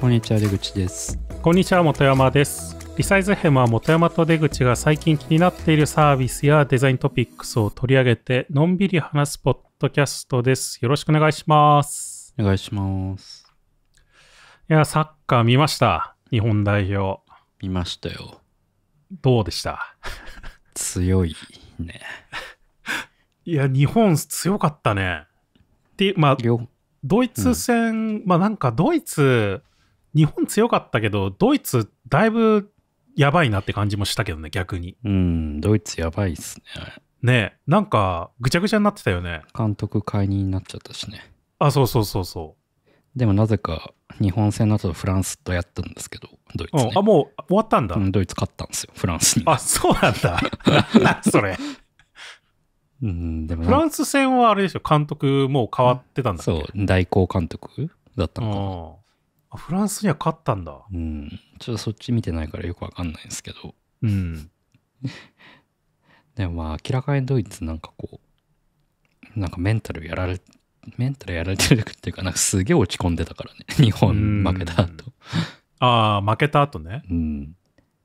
こんにちは出口ですこんにちは本山ですリサイズヘムは元山と出口が最近気になっているサービスやデザイントピックスを取り上げてのんびり話すポッドキャストですよろしくお願いしますお願いしますいやサッカー見ました日本代表見ましたよどうでした強いね いや日本強かったねってまあドイツ戦、うん、まあなんかドイツ日本強かったけど、ドイツ、だいぶやばいなって感じもしたけどね、逆に。うん、ドイツやばいっすね。ねえ、なんか、ぐちゃぐちゃになってたよね。監督解任になっちゃったしね。あ、そうそうそうそう。でもなぜか、日本戦の後フランスとやったんですけど、ドイツ、ね、あ、もう終わったんだ、うん。ドイツ勝ったんですよ、フランスに。あ、そうなんだ。それ。うん、でもフランス戦はあれでしょ監督もう変わってたんだっけ、そう代行監督だったのかフランスには勝ったんだ。うん。ちょっとそっち見てないからよくわかんないんですけど。うん。でもまあ、明らかにドイツなんかこう、なんかメンタルやられ、メンタルやられてるっていうか、なんかすげえ落ち込んでたからね。日本負けた後。ああ、負けた後ね。うん。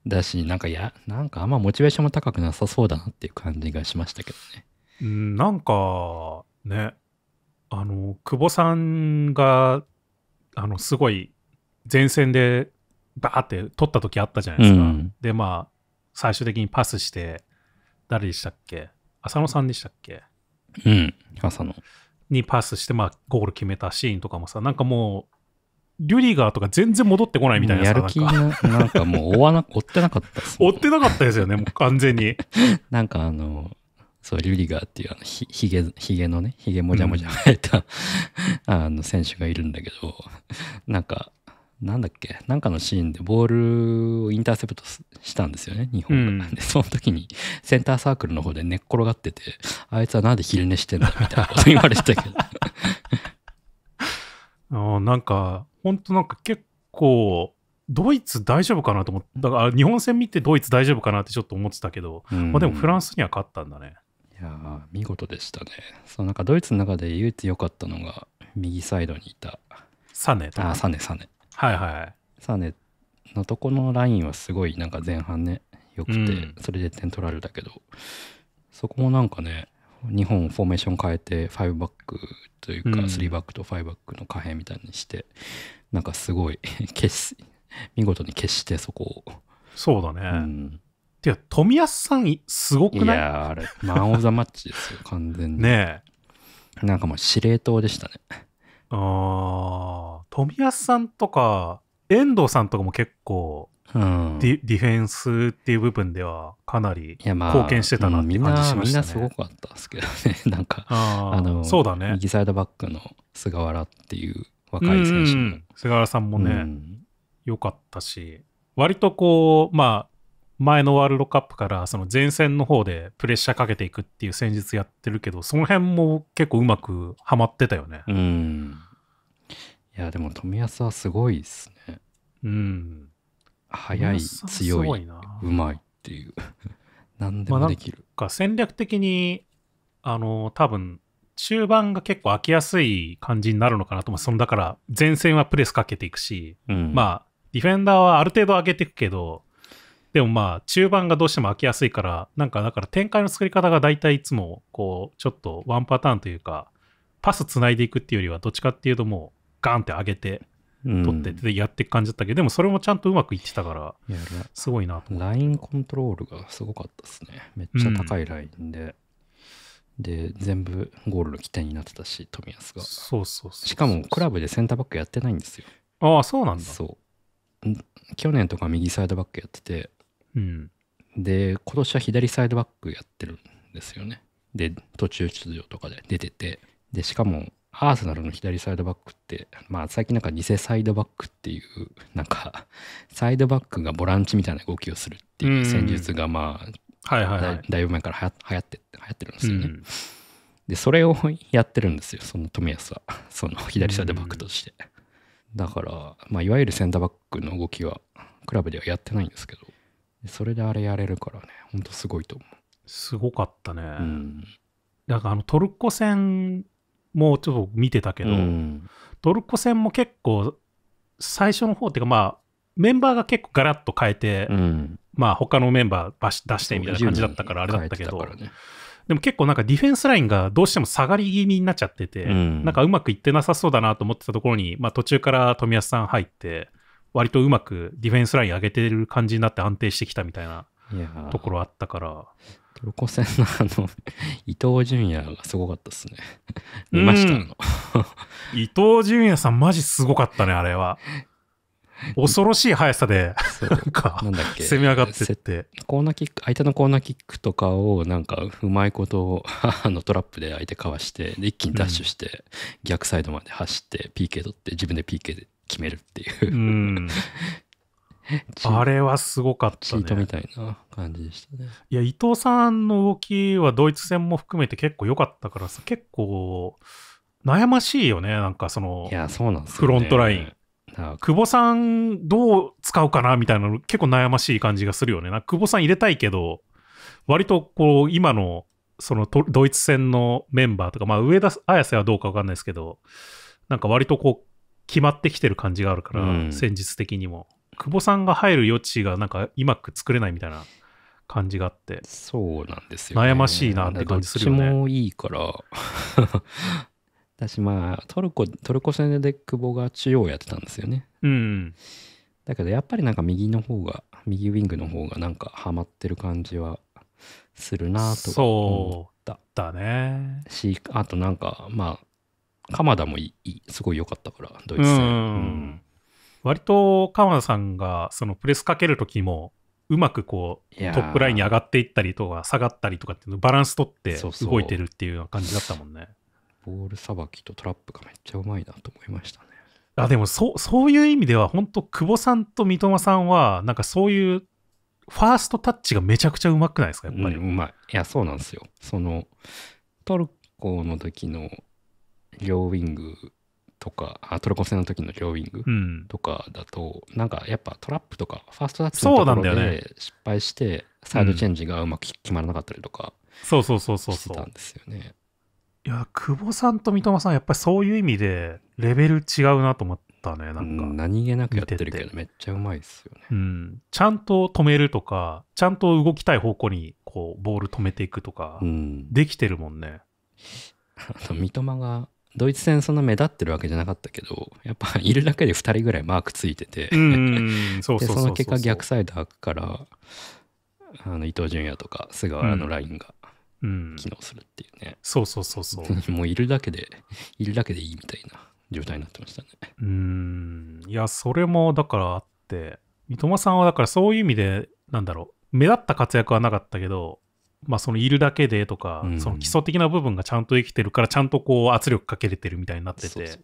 だし、なんかや、なんかあんまモチベーションも高くなさそうだなっていう感じがしましたけどね。うん、なんか、ね、あの、久保さんが、あの、すごい前線でバーって取った時あったじゃないですか。うん、で、まあ、最終的にパスして、誰でしたっけ浅野さんでしたっけうん、浅野。にパスして、まあ、ゴール決めたシーンとかもさ、なんかもう、リュリガーとか全然戻ってこないみたいなやる気な、なんかもう追わな、追ってなかったっす、ね、追ってなかったですよね、もう完全に。なんかあの、そう、リュリガーっていうあのひ、ひげ、ひげのね、ひげもじゃもじゃ生えた、うん、あの選手がいるんだけど、なんか、なんだっけなんかのシーンでボールをインターセプトしたんですよね日本が、うん、でその時にセンターサークルの方で寝っ転がっててあいつはなんで昼寝してんだみたいなこと言われてたけど あなんか本当なんか結構ドイツ大丈夫かなと思ってだから日本戦見てドイツ大丈夫かなってちょっと思ってたけど、うん、まあ、でもフランスには勝ったんだねいや見事でしたねそうなんかドイツの中で唯一良かったのが右サイドにいたサネとあサネサネはいはい。あね、のとこのラインはすごいなんか前半ね、よくて、それで点取られたけど、そこもなんかね、日本フォーメーション変えて5バックというか3バックと5バックの可変みたいにして、なんかすごい消 し見事に消してそこをそうだね、うん、てか冨安さんすごくないいやあれマン・オブ・ザ・マッチですよ完全にねえなんかもう司令塔でしたねああ、冨安さんとか、遠藤さんとかも結構、うん、ディディフェンスっていう部分ではかなり貢献してたなって感じしましたね、まあうん、みんなすごかったですけどね なんかあのそうだね右サイドバックの菅原っていう若い選手うんうん、菅原さんもね、うん、よかったし割とこうまあ前のワールドカップからその前線の方でプレッシャーかけていくっていう戦術やってるけどその辺も結構うまくはまってたよねうんいやでも冨安はすごいですねうん速い強いうまいっていう 何でもできる、まあ、戦略的にあの多分中盤が結構空きやすい感じになるのかなと思うそのだから前線はプレスかけていくし、うん、まあディフェンダーはある程度上げていくけどでもまあ、中盤がどうしても開きやすいから、なんかだから展開の作り方が大体いつも、こう、ちょっとワンパターンというか、パスつないでいくっていうよりは、どっちかっていうともう、ガンって上げて、取ってでやっていく感じだったけど、うん、でもそれもちゃんとうまくいってたから、すごいなとラインコントロールがすごかったですね。めっちゃ高いラインで。うん、で、全部ゴールの起点になってたし、冨安が。そうそうそうしかも、クラブでセンターバックやってないんですよ。ああ、そうなんだ。そう。去年とか右サイドバックやってて、で、今年は左サイドバックやってるんですよね。で、途中出場とかで出てて、で、しかも、アーセナルの左サイドバックって、まあ最近なんか偽サイドバックっていう、なんか、サイドバックがボランチみたいな動きをするっていう戦術がまあ、うんだいぶ前からはやって流行ってるんですよね、うん、でそれを やってるんですよその冨安は その左サイドバックとして、うん、だから、まあ、いわゆるセンターバックの動きはクラブではやってないんですけどそれであれやれるからね、ほんとすごいと思う。すごかったね。うん、なかあのトルコ戦もちょっと見てたけど、うん、トルコ戦も結構最初の方っていうかまあメンバーが結構ガラッと変えて、うん、まあ他のメンバー出してみたいな感じだったからあれだったけど、でも結構なんかディフェンスラインがどうしても下がり気味になっちゃってて、うん、なんかうまくいってなさそうだなと思ってたところに、まあ、途中から冨安さん入って割とうまくディフェンスライン上げてる感じになって安定してきたみたいなところあったから。トルコ戦のあの、伊藤純也がすごかったですね。見ました、伊藤純也さん、マジすごかったね、あれは。恐ろしい速さで、攻め上がってって。コーナーキック、相手のコーナーキックとかを、なんか、うまいことを、あの、トラップで相手かわして、一気にダッシュして、逆サイドまで走って、PK 取って、自分で PK で決めるっていう、うん、あれはすごかった、ね、チートみたいな感じでしたね。いや、伊藤さんの動きはドイツ戦も含めて結構良かったからさ、結構悩ましいよね、なんかその、いや、そうなんですフロントライン。久保さんどう使うかなみたいなの結構悩ましい感じがするよね。な久保さん入れたいけど、割とこう今のそのドイツ戦のメンバーとか、まあ、上田綺世はどうか分かんないですけど、なんか割とこう決まってきてる感じがあるから、うん、戦術的にも。久保さんが入る余地がなんかうまく作れないみたいな感じがあって。そうなんですよ、ね、悩ましいなって感じするよね。もいいから。私まあトルコトルコ戦で久保が中央やってたんですよね。うん。だけどやっぱりなんか右の方が右ウィングの方がなんかハマってる感じはするなと思った。そうだね。しあとなんかまあ鎌田もいいすごい良かったからドイツ戦、割と鎌田さんがそのプレスかける時もうまくこうトップラインに上がっていったりとか下がったりとかっていうのバランス取って動いてるっていう感じだったもんねボールさばきとトラップがめっちゃうまいなと思いましたねあでもそそういう意味では本当久保さんと三笘さんはなんかそういうファーストタッチがめちゃくちゃうまくないですかやっぱり、うん、うまいいやそうなんですよそのトルコの時の両ウィングとかあトルコ戦の時の両ウィングとかだと、うん、なんかやっぱトラップとかファーストダッチとかで失敗して、サイドチェンジがうまく決まらなかったりとかしてたんですよね。いや久保さんと三笘さんやっぱりそういう意味でレベル違うなと思ったねなんか、う何気なくやってるけどめっちゃうまいですよね、うん、ちゃんと止めるとかちゃんと動きたい方向にこうボール止めていくとか、できてるもんね、うあの三笘がドイツ戦そんな目立ってるわけじゃなかったけどやっぱいるだけで2人ぐらいマークついてて その結果逆サイド開くからあの伊東純也とか菅原のラインが機能するっていうね、うんうん、そうそうそうそう もういるだけでいるだけでいいみたいな状態になってましたねうんいやそれもだからあって三笘さんはだからそういう意味でなんだろう目立った活躍はなかったけどまあ、そのいるだけでとか、うん、その基礎的な部分がちゃんと生きてるからちゃんとこう圧力かけれてるみたいになってて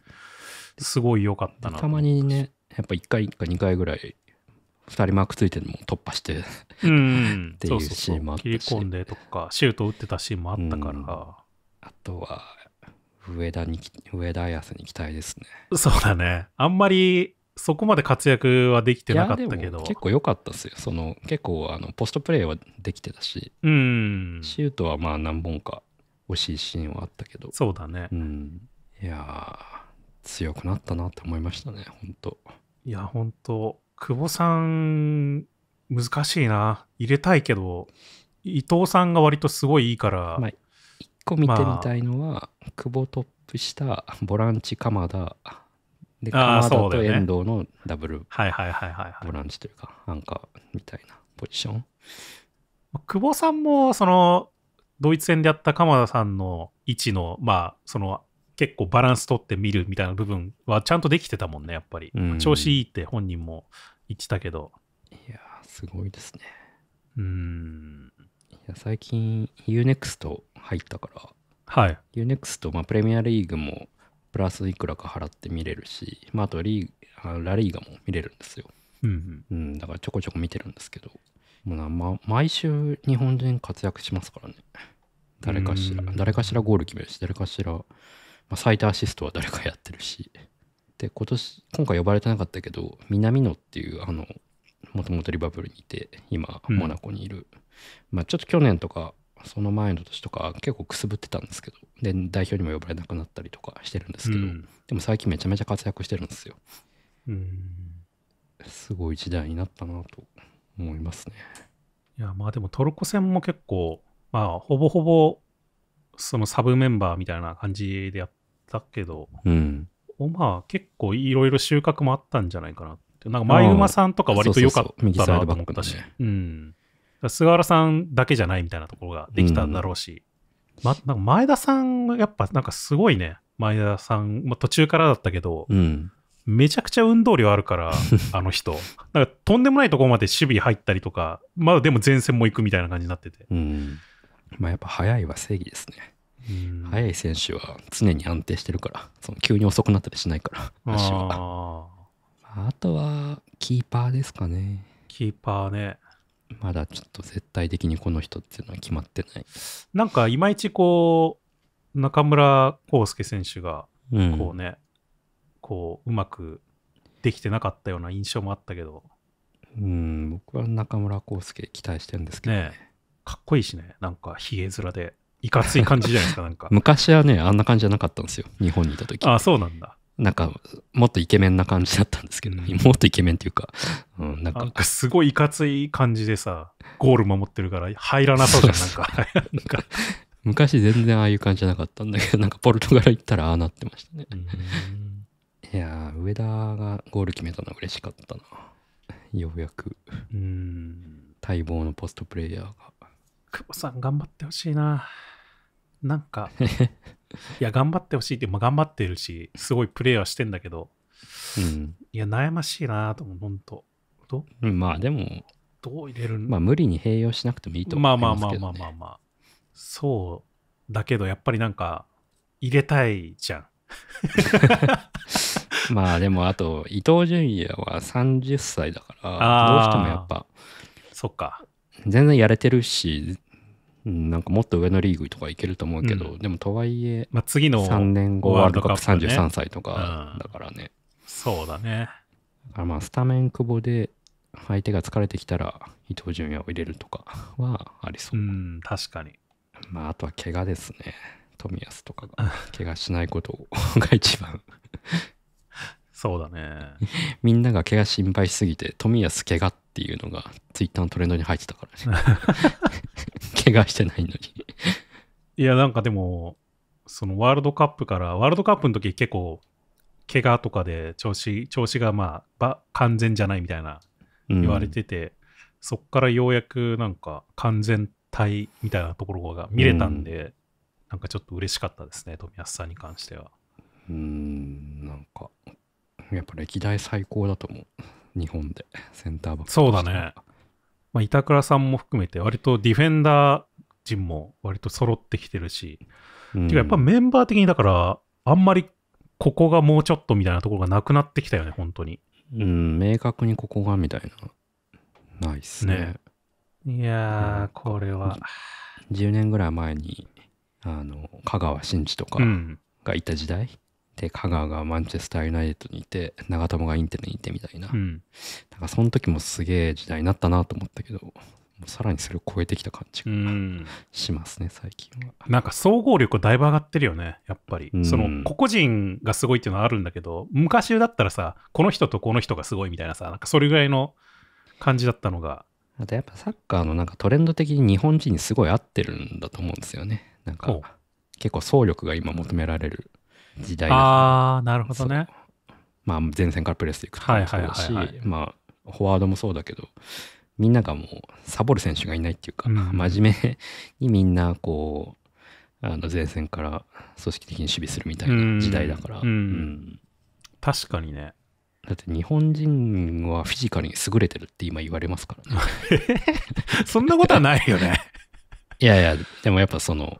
すごい良かったなたまにねやっぱ1回か2回ぐらい2人マークついてるのも突破してうん、っていうシーンもあったし切り込んでとかシュート打ってたシーンもあったから、うん、あとは上田に上田綾瀬に期待ですねそうだねあんまりそこまで活躍はできてなかったけど。結構良かったっすよ。その結構あのポストプレーはできてたし、うん、シュートはまあ何本か惜しいシーンはあったけど。そうだね。うん、いや強くなったなって思いましたね、本当いや、本当久保さん、難しいな。入れたいけど、伊藤さんが割とすごいいいから。まあ、一個見てみたいのは、まあ、久保トップ下、ボランチ鎌田、で、鎌田と遠藤のダブルボランチというか、アンカーみたいなポジション。久保さんも、その、ドイツ戦でやった鎌田さんの位置の、まあ、その、結構バランス取ってみるみたいな部分はちゃんとできてたもんね、やっぱり。うん、調子いいって本人も言ってたけど。いやすごいですね。うん。いや、最近 u ネクスト入ったから、はい。u ネクスト、まあ、プレミアリーグもプラスいくらか払って見れるし、まあ、あとリーあラリーガも見れるんですよ、うんうん、うん、だからちょこちょこ見てるんですけどもうな、ま、毎週日本人活躍しますからね誰かしら誰かしらゴール決めるし誰かしら、まあ、最多アシストは誰かやってるしで今年今回呼ばれてなかったけど南野っていうあのもともとリバブルにいて今モナコにいる、うん、まあちょっと去年とかその前の年とか結構くすぶってたんですけどで代表にも呼ばれなくなったりとかしてるんですけど、うん、でも最近めちゃめちゃ活躍してるんですよ、うん、すごい時代になったなと思いますねいやまあでもトルコ戦も結構まあほぼほぼそのサブメンバーみたいな感じでやったけど、うん、まあ結構いろいろ収穫もあったんじゃないかなってなんか前馬さんとか割と良かったなと思ったし、ね、うん菅原さんだけじゃないみたいなところができたんだろうし、うん、ま、なんか前田さん、がやっぱなんかすごいね、前田さん、まあ、途中からだったけど、うん、めちゃくちゃ運動量あるから、あの人、なんかとんでもないところまで守備入ったりとか、まだでも前線も行くみたいな感じになってて。うん、まあ、やっぱ速いは正義ですね。速い選手は常に安定してるからその急に遅くなったりしないから足はあとはキーパーですかねキーパーねまだちょっと絶対的にこの人っていうのは決まってない。なんかいまいちこう、中村航介選手が、こうね、うん、こう、うまくできてなかったような印象もあったけど。うん、僕は中村航介期待してるんですけどね。ねかっこいいしね、なんかひげ面で、いかつい感じじゃないですか、なんか。昔はね、あんな感じじゃなかったんですよ、日本にいた時。あ、そうなんだ。なんか、もっとイケメンな感じだったんですけど、もっとイケメンっていうか、うん、なんか。んかすごいいかつい感じでさ、ゴール守ってるから入らなそうじゃん、なんか。なんか昔全然ああいう感じじゃなかったんだけど、なんかポルトガル行ったらああなってましたね。いや上田がゴール決めたの嬉しかったな。ようやく。うん。待望のポストプレイヤーが。久保さん頑張ってほしいな。なんか、いや、頑張ってほしいって、まあ、頑張ってるし、すごいプレーはしてんだけど、うん、いや、悩ましいなと思う、本当ど、うん、まあ、でも、どう入れるまあ、無理に併用しなくてもいいと思いますけど、ね、まあまあまあまあまあまあ。そうだけど、やっぱりなんか、入れたいじゃん。まあでもあと伊藤純也は30歳だからどうしてもやっぱそっか全然やれてるしなんかもっと上のリーグとかいけると思うけど、うん、でもとはいえ、まあ、次の3年後ワールドカップ33歳とかだからね、うん、そうだねだからまあスタメン久保で相手が疲れてきたら伊東純也を入れるとかはありそううん確かにまああとは怪我ですね冨安とかが怪我しないことが一番 そうだね みんなが怪我心配しすぎて冨安怪我ってっていうのが、ツイッターのトレンドに入ってたからね。怪我してないのにいや、なんかでも、そのワールドカップから、ワールドカップの時結構、怪我とかで調子、調子がまあ、完全じゃないみたいな言われてて、うん、そっからようやくなんか完全体みたいなところが見れたんで、うん、なんかちょっと嬉しかったですね、冨安さんに関しては。うん、なんか、やっぱ歴代最高だと思う。日本で、センターバック。そうだね。まあ、板倉さんも含めて、割とディフェンダー陣も割と揃ってきてるし、うん、てかやっぱメンバー的にだから、あんまりここがもうちょっとみたいなところがなくなってきたよね、本当に。うん、明確にここがみたいな。ないっすね。ねいやー、これは。10年ぐらい前に、あの、香川真司とかがいた時代、で香川がマンチェスター・ユナイテッドにいて長友がインテルにいてみたいなうん、なんかその時もすげえ時代になったなと思ったけどさらにそれを超えてきた感じがしますね、うん、最近はなんか総合力だいぶ上がってるよねやっぱり、うん、その個々人がすごいっていうのはあるんだけど昔だったらさこの人とこの人がすごいみたいなさなんかそれぐらいの感じだったのがまたやっぱサッカーのなんかトレンド的に日本人にすごい合ってるんだと思うんですよねなんか結構総力が今求められる時代ああなるほどね。まあ、前線からプレスでいくとかもそうだし、まあ、フォワードもそうだけどみんながもうサボる選手がいないっていうか、うん、真面目にみんなこうあの前線から組織的に守備するみたいな時代だから、うんうん、確かにねだって日本人はフィジカルに優れてるって今言われますからね そんなことはないよね いやいやでもやっぱその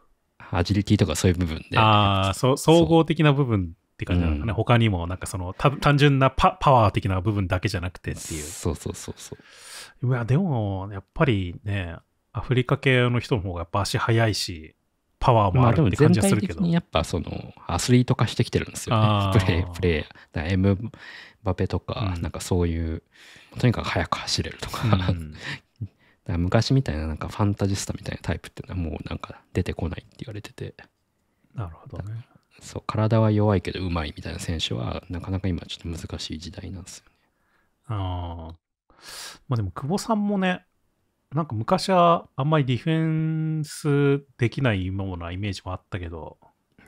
アジリティとかそういう部分で。ああ、総合的な部分って感じなのかね。うん、他にも、なんかその、単純なパパワー的な部分だけじゃなくてっていう。そうそうそうそう。いや、でも、やっぱりね、アフリカ系の人の方がやっぱ足速いし、パワーもあるって感じはするけど。まあ、やっぱそのアスリート化してきてるんですよね。プレー、プレー。エムバペとか、なんかそういう、とにかく速く走れるとか、うん、昔みたいななんかファンタジスタみたいなタイプっていうのはもうなんか出てこないって言われててなるほどねそう体は弱いけどうまいみたいな選手はなかなか今ちょっと難しい時代なんですよねああまあでも久保さんもねなんか昔はあんまりディフェンスできないようなイメージもあったけど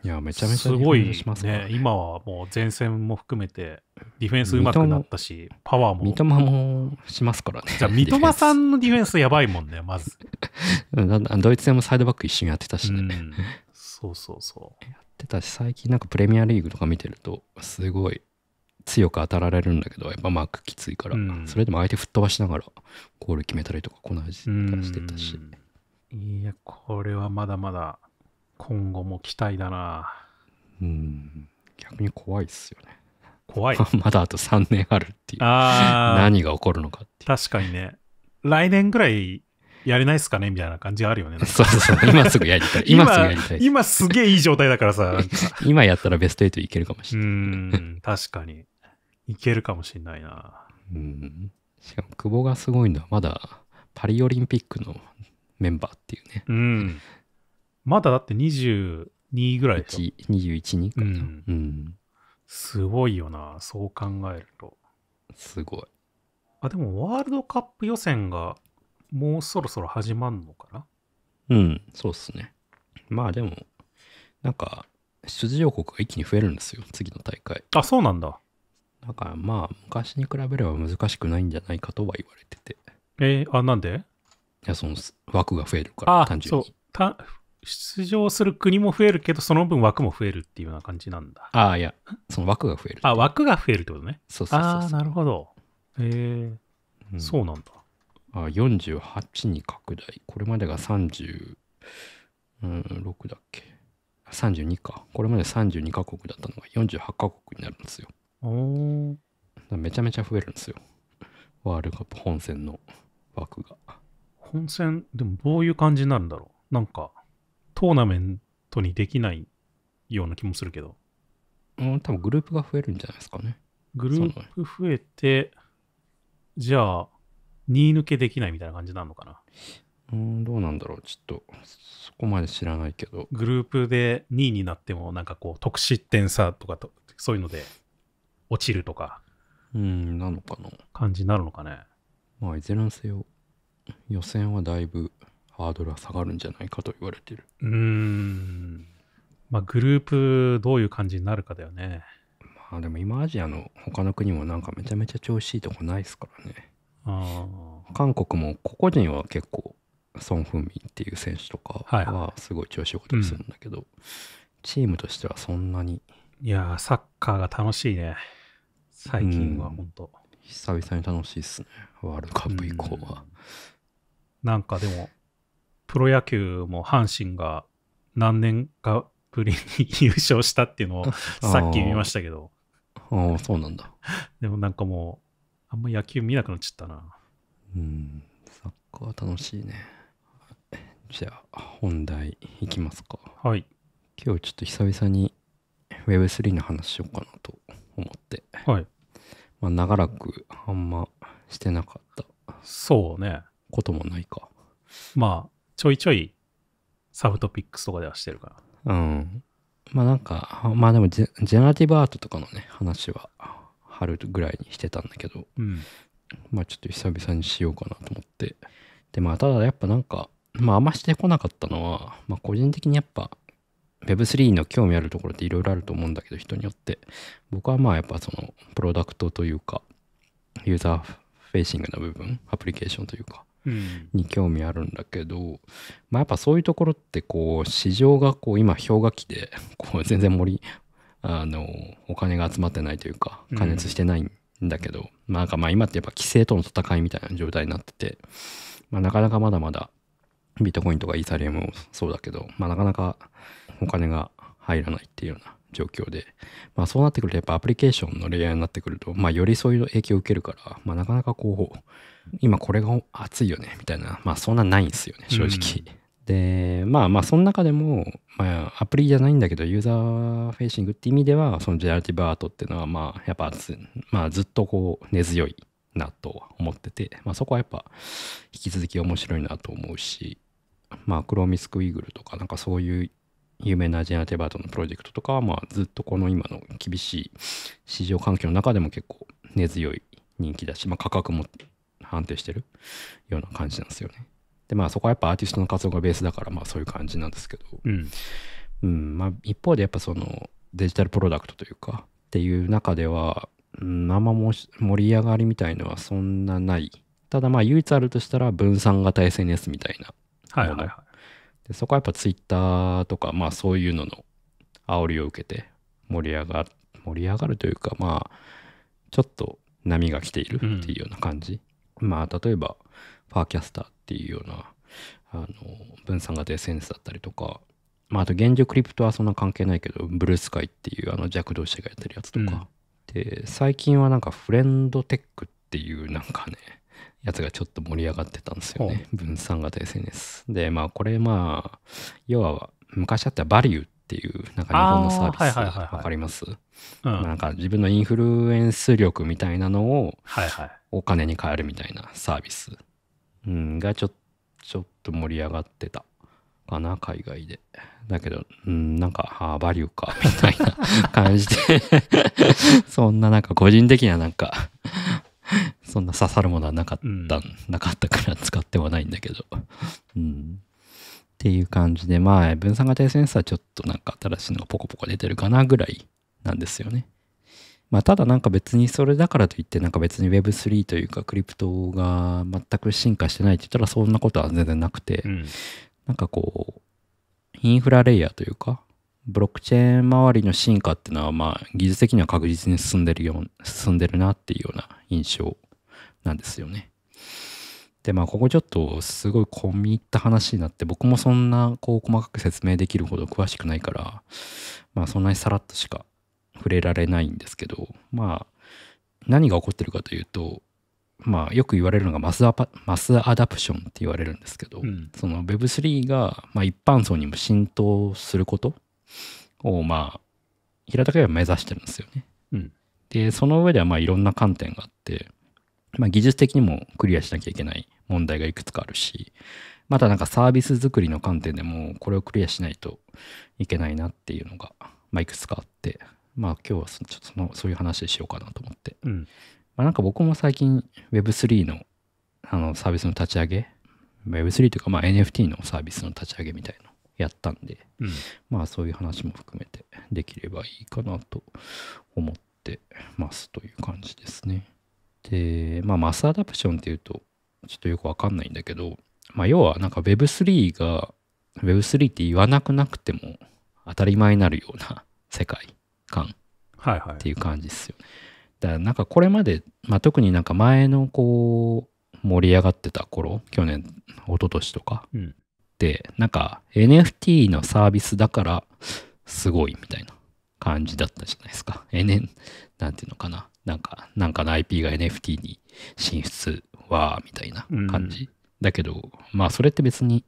いや、めちゃめちゃすごいね。今はもう前線も含めて、ディフェンスうまくなったし、パワーも。三笘もしますからね。じゃあ、三笘さんのディフェンスやばいもんね、まず。ドイツ戦もサイドバック一緒にやってたしね。うそうそうそう。やってたし、最近なんかプレミアリーグとか見てると、すごい強く当たられるんだけど、やっぱマークきついから、それでも相手吹っ飛ばしながらゴール決めたりとか、この味してたし。いや、これはまだまだ。今後も期待だな。うん。逆に怖いっすよね。怖い。まだあと3年あるっていう。ああ。何が起こるのかって確かにね。来年ぐらいやれないっすかねみたいな感じがあるよね。そうそうそう。今すぐやりたい。今すぐやりたい。今すげえいい状態だからさ。今やったらベスト8いけるかもしれない。うん。確かに。いけるかもしれないな。うん。しかも久保がすごいのはまだパリオリンピックのメンバーっていうね。うん。まだだって22ぐらいでしょ。21、2か、うん、うん。すごいよな、そう考えると。すごい。あ、でもワールドカップ予選がもうそろそろ始まるのかなうん、そうっすね。まあでも、なんか、出場国が一気に増えるんですよ、次の大会。あ、そうなんだ。だからまあ、昔に比べれば難しくないんじゃないかとは言われてて。えー、あ、なんでいや、その枠が増えるから、単純に。そうた出場する国も増えるけど、その分枠も増えるっていうような感じなんだ。ああ、いや、その枠が増える。あ、枠が増えるってことね。そうそうそうああ、なるほど。へえうん、そうなんだ。あ48に拡大。これまでが36、うん、だっけ。32か。これまで32カ国だったのが48カ国になるんですよ。おめちゃめちゃ増えるんですよ。ワールドカップ本戦の枠が。本戦、でもどういう感じになるんだろうなんか、トーナメントにできないような気もするけど。うん、多分グループが増えるんじゃないですかね。グループ増えて、じゃあ、2位抜けできないみたいな感じなのかな。うん、どうなんだろう。ちょっと、そこまで知らないけど。グループで2位になっても、なんかこう、得失点差とかと、そういうので、落ちるとか。うん、なのかな。感じになるのかね。まあ、いずれにせよ、予選はだいぶハードルは下がるんじゃないかと言われてるうんまあグループどういう感じになるかだよねまあでも今アジアの他の国もなんかめちゃめちゃ調子いいとこないですからねあ韓国も個々人は結構ソン・フンミンっていう選手とかはすごい調子良かったりするんだけど、はいうん、チームとしてはそんなにいやサッカーが楽しいね最近は本当、うん、久々に楽しいっすねワールドカップ以降は、うん、なんかでもプロ野球も阪神が何年かぶりに優勝したっていうのを さっき見ましたけど。ああ、そうなんだ。でもなんかもう、あんま野球見なくなっちゃったな。うん、サッカー楽しいね。じゃあ、本題いきますか。はい。今日ちょっと久々に Web3 の話しようかなと思って。はい。まあ、長らくあんましてなかった。そうね。こともないか。まあ、ちょいちょいサブトピックスとかではしてるから。うん。まあなんか、まあでもジェネラティブアートとかのね、話は春ぐらいにしてたんだけど、うん、まあちょっと久々にしようかなと思って。で、まあただやっぱなんか、まああんましてこなかったのは、まあ個人的にやっぱ Web3 の興味あるところっていろいろあると思うんだけど、人によって。僕はまあやっぱそのプロダクトというか、ユーザーフェイシングな部分、アプリケーションというか、に興味あるんだけど、うん、まあ、やっぱそういうところってこう市場がこう今氷河期でこう全然森あのお金が集まってないというか加熱してないんだけど、うん、なんかまあ今ってやっぱ規制との戦いみたいな状態になってて、まあ、なかなかまだまだビットコインとかイーサリアムもそうだけど、まあ、なかなかお金が入らないっていうような状況で、まあ、そうなってくるとやっぱアプリケーションのレイヤーになってくると、まあ、よりそういう影響を受けるから、まあ、なかなかこう今これが熱いよねみたいなまあそんなないんですよね正直、うん、でまあまあその中でも、まあ、アプリじゃないんだけどユーザーフェイシングって意味ではそのジェララティブアートっていうのはまあやっぱず,、まあ、ずっとこう根強いなと思ってて、まあ、そこはやっぱ引き続き面白いなと思うしまあクロミスクイーグルとかなんかそういう有名なジェナラティブアートのプロジェクトとかはまあずっとこの今の厳しい市場環境の中でも結構根強い人気だし、まあ、価格も安定してるような感じなんですよね。でまあそこはやっぱアーティストの活動がベースだからまあそういう感じなんですけど、うんうんまあ、一方でやっぱそのデジタルプロダクトというかっていう中では、生もあんま盛り上がりみたいのはそんなない。ただまあ唯一あるとしたら分散型 SNS みたいなはいはいはい、でそこはやっぱ Twitter とか、まあ、そういうのの煽りを受けて盛り上が盛り上がるというかまあちょっと波が来ているっていうような感じまあ、例えば、ファーキャスターっていうような、あの、分散型 SNS だったりとか、まあ、あと、現状クリプトはそんな関係ないけど、ブルースカイっていうあの弱同士がやってるやつとか、うん、で、最近はなんかフレンドテックっていうなんかね、やつがちょっと盛り上がってたんですよね。分散型 SNS。で、まあ、これまあ、要は、昔あったバリューっっていう、なんか日本のサービス、はわかります、うん、なんか自分のインフルエンス力みたいなのを、お金に変えるみたいなサービス、うん、がちょちょっと盛り上がってたかな、海外で。だけど、うん、なんか、ああ、バリューか、みたいな感じで そんななんか個人的にはなんかそんな刺さるものはなかった、うん、なかったから使ってはないんだけど。うんっていう感じで、まあ、分散型 SNS はちょっとなんか新しいのがポコポコ出てるかなぐらいなんですよね。まあ、ただなんか別にそれだからといって、なんか別に Web3 というかクリプトが全く進化してないって言ったらそんなことは全然なくて、うん、なんかこう、インフラレイヤーというか、ブロックチェーン周りの進化っていうのは、まあ、技術的には確実に進んでるよう、進んでるなっていうような印象なんですよね。でまあここちょっとすごい込み入った話になって僕もそんなこう細かく説明できるほど詳しくないからまあそんなにさらっとしか触れられないんですけどまあ何が起こってるかというとまあよく言われるのがマスアマスアダプションって言われるんですけど、うん、その Web3 がまあ一般層にも浸透することをまあ平たく言えば目指してるんですよね。うん、でその上ではまあいろんな観点があってまあ、技術的にもクリアしなきゃいけない問題がいくつかあるし、またなんかサービス作りの観点でもこれをクリアしないといけないなっていうのが、まあ、いくつかあって、まあ今日はちょっとそのそういう話しようかなと思って。うん、まあ、なんか僕も最近 Web3 のあのサービスの立ち上げ、Web3 というかまあ NFT のサービスの立ち上げみたいなのやったんで、うん、まあそういう話も含めてできればいいかなと思ってますという感じですね。で、まあ、マスアダプションっていうと、ちょっとよくわかんないんだけど、まあ、要はなんか Web3 が、Web3 って言わなくなくても当たり前になるような 世界観っていう感じですよ。はいはい、だからなんかこれまで、まあ、特になんか前のこう、盛り上がってた頃、去年、一昨年とか、うん、で、なんか NFT のサービスだからすごいみたいな感じだったじゃないですか。NN、なんていうのかな。なんか、なんかの IP が NFT に進出は、みたいな感じ。うん、だけど、まあ、それって別に、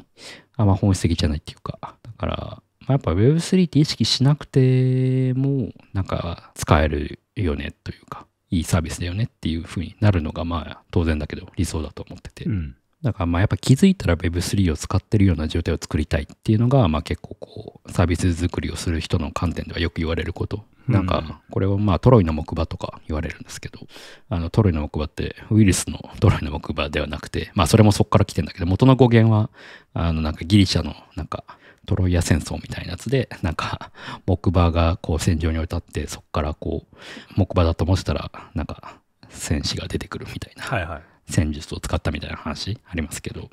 あんま本質的じゃないっていうか、だから、まあ、やっぱ Web3 って意識しなくても、なんか使えるよねというか、いいサービスだよねっていうふうになるのが、まあ、当然だけど、理想だと思ってて。うんだからまあやっぱ気づいたら Web3 を使ってるような状態を作りたいっていうのが、まあ結構こう、サービス作りをする人の観点ではよく言われること。なんか、これをまあトロイの木馬とか言われるんですけど、あのトロイの木馬ってウイルスのトロイの木馬ではなくて、まあそれもそこから来てんだけど、元の語源は、あのなんかギリシャのなんか、トロイア戦争みたいなやつで、なんか、木馬がこう戦場に渡って、そこからこう、木馬だと思ってたら、なんか、戦士が出てくるみたいな。はいはい戦術を使ったみたいな話ありますけど、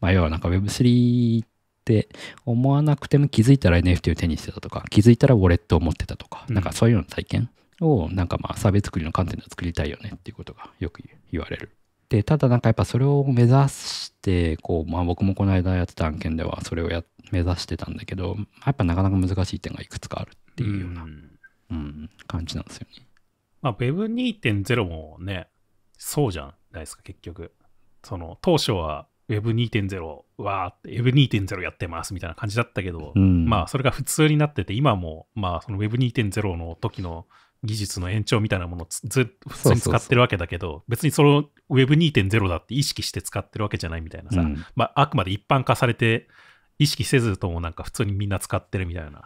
まあ、要はなんか Web3 って思わなくても気づいたら NFT を手にしてたとか、気づいたらウォレットを持ってたとか、うん、なんかそういうような体験をなんかまあサービス作りの観点で作りたいよねっていうことがよく言われる。で、ただなんかやっぱそれを目指して、こう、まあ僕もこの間やってた案件ではそれをや目指してたんだけど、やっぱなかなか難しい点がいくつかあるっていうような、うん、うん、感じなんですよね。まあ Web2.0 もね、そうじゃん。ないですか、結局。その、当初は Web2.0、わーって Web2.0 やってますみたいな感じだったけど、うん、まあ、それが普通になってて、今も、まあ、その Web2.0 の時の技術の延長みたいなものをず普通に使ってるわけだけど、別にその Web2.0 だって意識して使ってるわけじゃないみたいなさ、うん、まあ、あくまで一般化されて、意識せずともなんか普通にみんな使ってるみたいな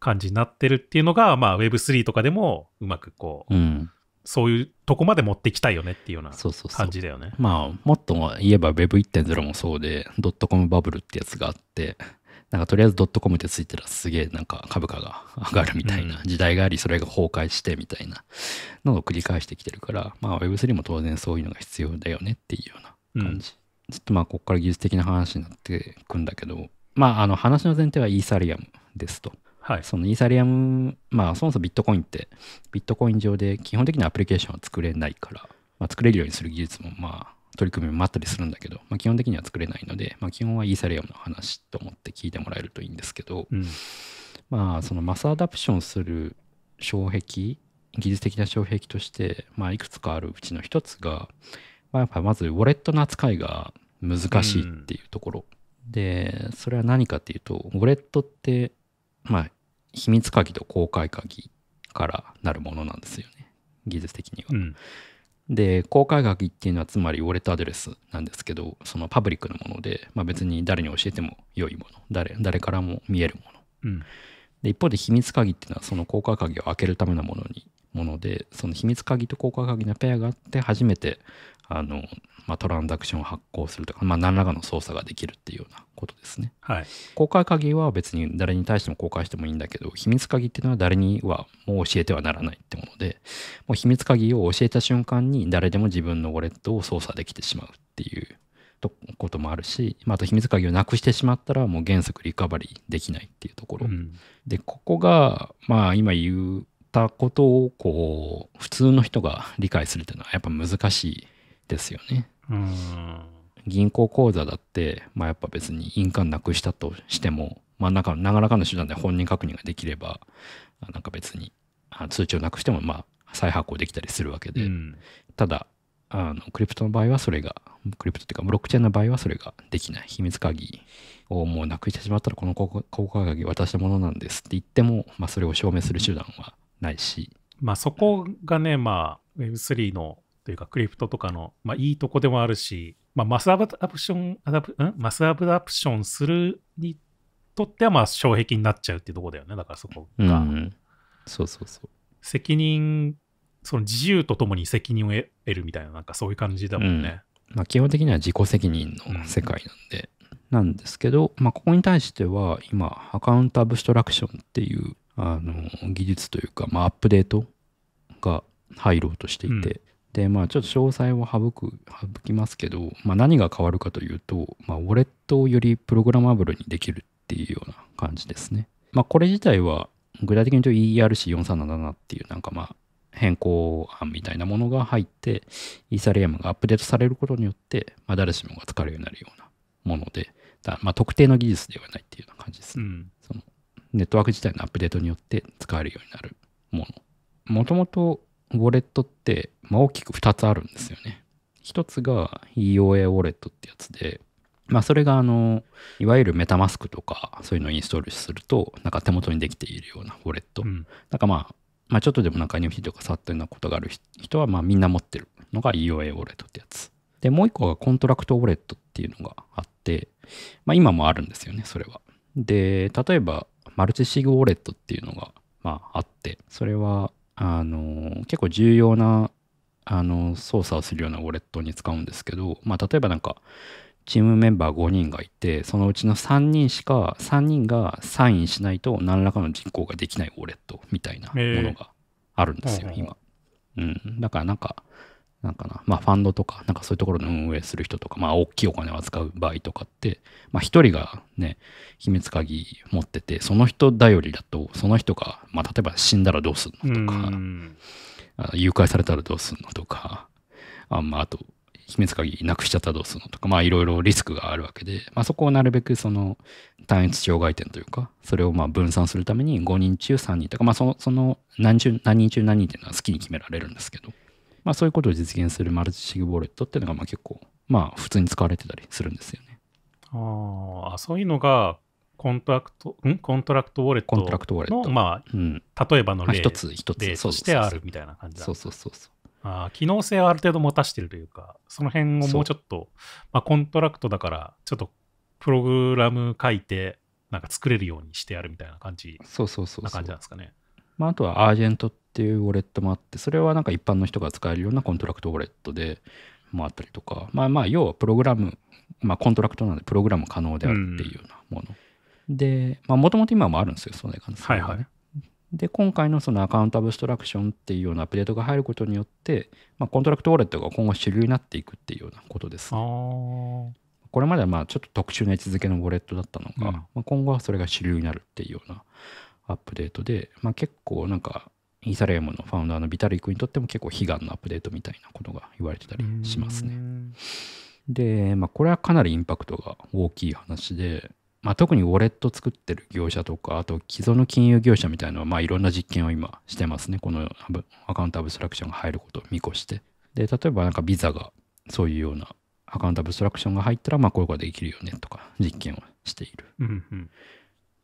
感じになってるっていうのが、うん、まあ Web3 とかでもうまくこう、うん、そういうとこまで持ってきたいよねっていうような感じだよね。そうそうそうまあもっと言えば Web1.0 もそうでドットコムバブルってやつがあってなんかとりあえずドットコムってついてたらすげえなんか株価が上がるみたいな時代がありそれが崩壊してみたいなのを繰り返してきてるから、まあ、Web3 も当然そういうのが必要だよねっていうような感じ。うん、ちょっとまあここから技術的な話になってくんだけどまああの話の前提はイーサリアムですと。はい、そのイーサリアム、まあ、そもそもビットコインって、ビットコイン上で基本的にアプリケーションは作れないから、まあ、作れるようにする技術も、まあ、取り組みもあったりするんだけど、まあ、基本的には作れないので、まあ、基本はイーサリアムの話と思って聞いてもらえるといいんですけど、うん、まあ、そのマスアダプションする障壁、技術的な障壁として、まあ、いくつかあるうちの一つが、まあ、やっぱまずウォレットの扱いが難しいっていうところ、うん、でそれは何かっていうとウォレットってまあ秘密鍵と公開鍵からなるものなんですよね技術的には。うん、で公開鍵っていうのはつまりウォレットアドレスなんですけどそのパブリックのもので、まあ、別に誰に教えても良いもの誰誰からも見えるもの。うん、で一方で秘密鍵っていうのはその公開鍵を開けるためのものにものでその秘密鍵と公開鍵のペアがあって初めてあの、まあ、トランザクションを発行するとか、まあ、何らかの操作ができるっていうようなことですね。はい、公開鍵は別に誰に対しても公開してもいいんだけど秘密鍵っていうのは誰にはもう教えてはならないってものでもう秘密鍵を教えた瞬間に誰でも自分のウォレットを操作できてしまうっていうとこともあるし、まあ、あと秘密鍵をなくしてしまったらもう原則リカバリーできないっていうところ、うん、でここがまあ今言うったことをこう普通の人が理解するというのはやっぱ難しいですよね。うん銀行口座だって、まあ、やっぱ別に印鑑なくしたとしても、まあ、なんか何らかの手段で本人確認ができればなんか別に通知をなくしてもまあ再発行できたりするわけで、うん、ただあのクリプトの場合はそれがクリプトっていうかブロックチェーンの場合はそれができない秘密鍵をもうなくしてしまったらこの効果鍵渡したものなんですって言っても、まあ、それを証明する手段はないし。まあそこがね、まあ Web3 のというかクリプトとかの、まあ、いいとこでもあるし、まあ、マスアダプション、アダプんマスアダプションするにとってはまあ障壁になっちゃうっていうとこだよね。だからそこが。うん、そうそうそう。責任、その自由とともに責任を得るみたいな、なんかそういう感じだもんね。うん、まあ、基本的には自己責任の世界なんで。うん、なんですけど、まあ、ここに対しては今、アカウントアブストラクションっていうあの技術というか、まあ、アップデートが入ろうとしていて、うん、でまあちょっと詳細を省く省きますけど、まあ、何が変わるかというと、まあ、ウォレットをよりプログラマブルにできるっていうような感じですね。まあ、これ自体は具体的に言うと ERC4377 っていうなんかまあ変更案みたいなものが入ってイーサリアムがアップデートされることによって、まあ、誰しもが使えるようになるようなもので、まあ、特定の技術ではないっていうような感じですね。うんネットワーク自体のアップデートによって使えるようになるもの。もともとウォレットって、まあ、大きく2つあるんですよね。1つが EOA ウォレットってやつで、まあ、それがあのいわゆるメタマスクとかそういうのをインストールするとなんか手元にできているようなウォレット、うん、なんか、まあ、まあちょっとでもなんか NFT とか触ったようなことがある人はまあみんな持ってるのが EOA ウォレットってやつでもう一個がコントラクトウォレットっていうのがあって、まあ、今もあるんですよねそれはで例えばマルチシグウォレットっていうのが、まあ、あって、それは、あの、結構重要な、あの、操作をするようなウォレットに使うんですけど、まあ、例えばなんか、チームメンバー5人がいて、そのうちの3人しか、3人がサインしないと何らかの実行ができないウォレットみたいなものがあるんですよ、えー、今。うん。だからなんか、なんかな、まあ、ファンドとか、なんかそういうところの運営する人とか、まあ、大きいお金を扱う場合とかって、まあ、一人がね、秘密鍵持ってて、その人頼りだと、その人が、まあ、例えば死んだらどうすんのとか、誘拐されたらどうすんのとか、あまあ、あと、秘密鍵なくしちゃったらどうするのとか、まあ、いろいろリスクがあるわけで、まあ、そこをなるべくその単一障害点というか、それをまあ分散するために5人中3人とか、まあそ、その何中何人中何人っていうのは好きに決められるんですけど、まあ、そういうことを実現するマルチシグウォレットっていうのがまあ結構、まあ、普通に使われてたりするんですよね。ああ、そういうのがコントラクト、んコントラクトウォレットの、コントラクトウォレまあ、うん、例えばの例、一つ一つとしてあるみたいな感じだ、ね、そうそうそうそう。あ機能性はある程度持たしてるというか、その辺をもうちょっと、まあ、コントラクトだから、ちょっとプログラム書いて、なんか作れるようにしてやるみたいな感じそうそうそうな感じなんですかね。まあ、あとはアージェントっていうウォレットもあって、それはなんか一般の人が使えるようなコントラクトウォレットでもあったりとか、まあまあ、要はプログラム、まあコントラクトなのでプログラム可能であるっていうようなもの。うん、で、まあもともと今もあるんですよ、その感じ、ね、はいはい。で、今回のそのアカウントアブストラクションっていうようなアップデートが入ることによって、まあコントラクトウォレットが今後主流になっていくっていうようなことです、あこれまではまあちょっと特殊な位置づけのウォレットだったのが、うん、まあ今後はそれが主流になるっていうようなアップデートで、まあ、結構なんかイーサリアムのファウンダーのビタリックにとっても結構悲願のアップデートみたいなことが言われてたりしますね。で、まあ、これはかなりインパクトが大きい話で、まあ、特にウォレット作ってる業者とか、あと既存の金融業者みたいなのは、まあ、いろんな実験を今してますね。このアカウントアブストラクションが入ることを見越して。で、例えばなんかビザがそういうようなアカウントアブストラクションが入ったら、まあ、こういうことができるよねとか、実験をしている。うんうん、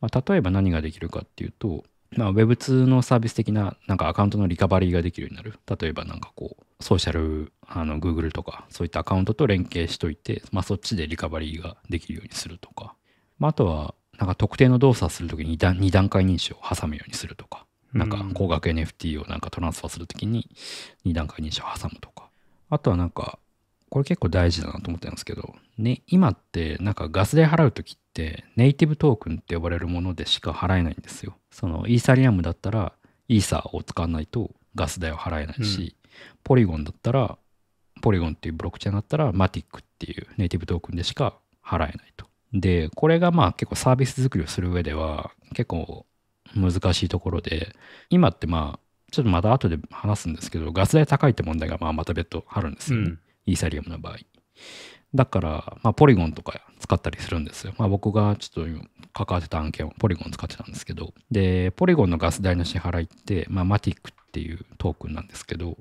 まあ、例えば何ができるかっていうと、まあ、Web2 のサービス的な、なんかアカウントのリカバリーができるようになる。例えばなんかこう、ソーシャル、あの、Google とか、そういったアカウントと連携しといて、まあ、そっちでリカバリーができるようにするとか、まあ、あとは、なんか特定の動作するときに2段階認証を挟むようにするとか、なんか高額 NFT をなんかトランスファーするときに2段階認証を挟むとか、あとはなんかこれ結構大事だなと思ってるんですけど、ね、今ってなんかガス代払う時ってネイティブトークンって呼ばれるものでしか払えないんですよ。そのイーサリアムだったらイーサを使わないとガス代を払えないし、うん、ポリゴンだったらポリゴンっていうブロックチェーンだったらマティックっていうネイティブトークンでしか払えないと。で、これがまあ結構サービス作りをする上では結構難しいところで、今ってまあちょっとまた後で話すんですけど、ガス代高いって問題がまあまた別途あるんですよね。うんイーサリアムの場合。だから、まあ、ポリゴンとか使ったりするんですよ。まあ、僕がちょっと関わってた案件はポリゴン使ってたんですけど、で、ポリゴンのガス代の支払いって、まあ、マティックっていうトークンなんですけど、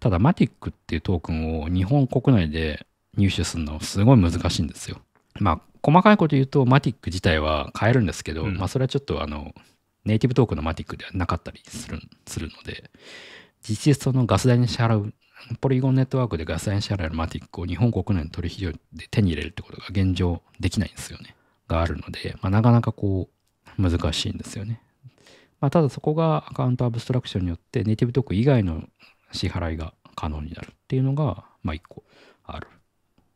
ただ、マティックっていうトークンを日本国内で入手するのすごい難しいんですよ。まあ、細かいこと言うと、マティック自体は買えるんですけど、うん、まあ、それはちょっと、あの、ネイティブトークのマティックではなかったりするするので、実質そのガス代に支払うポリゴンネットワークでガスエンシャラルマティックを日本国内の取引所で手に入れるってことが現状できないんですよね。があるので、まあ、なかなかこう難しいんですよね。まあ、ただそこがアカウントアブストラクションによってネイティブトーク以外の支払いが可能になるっていうのが、まあ一個ある。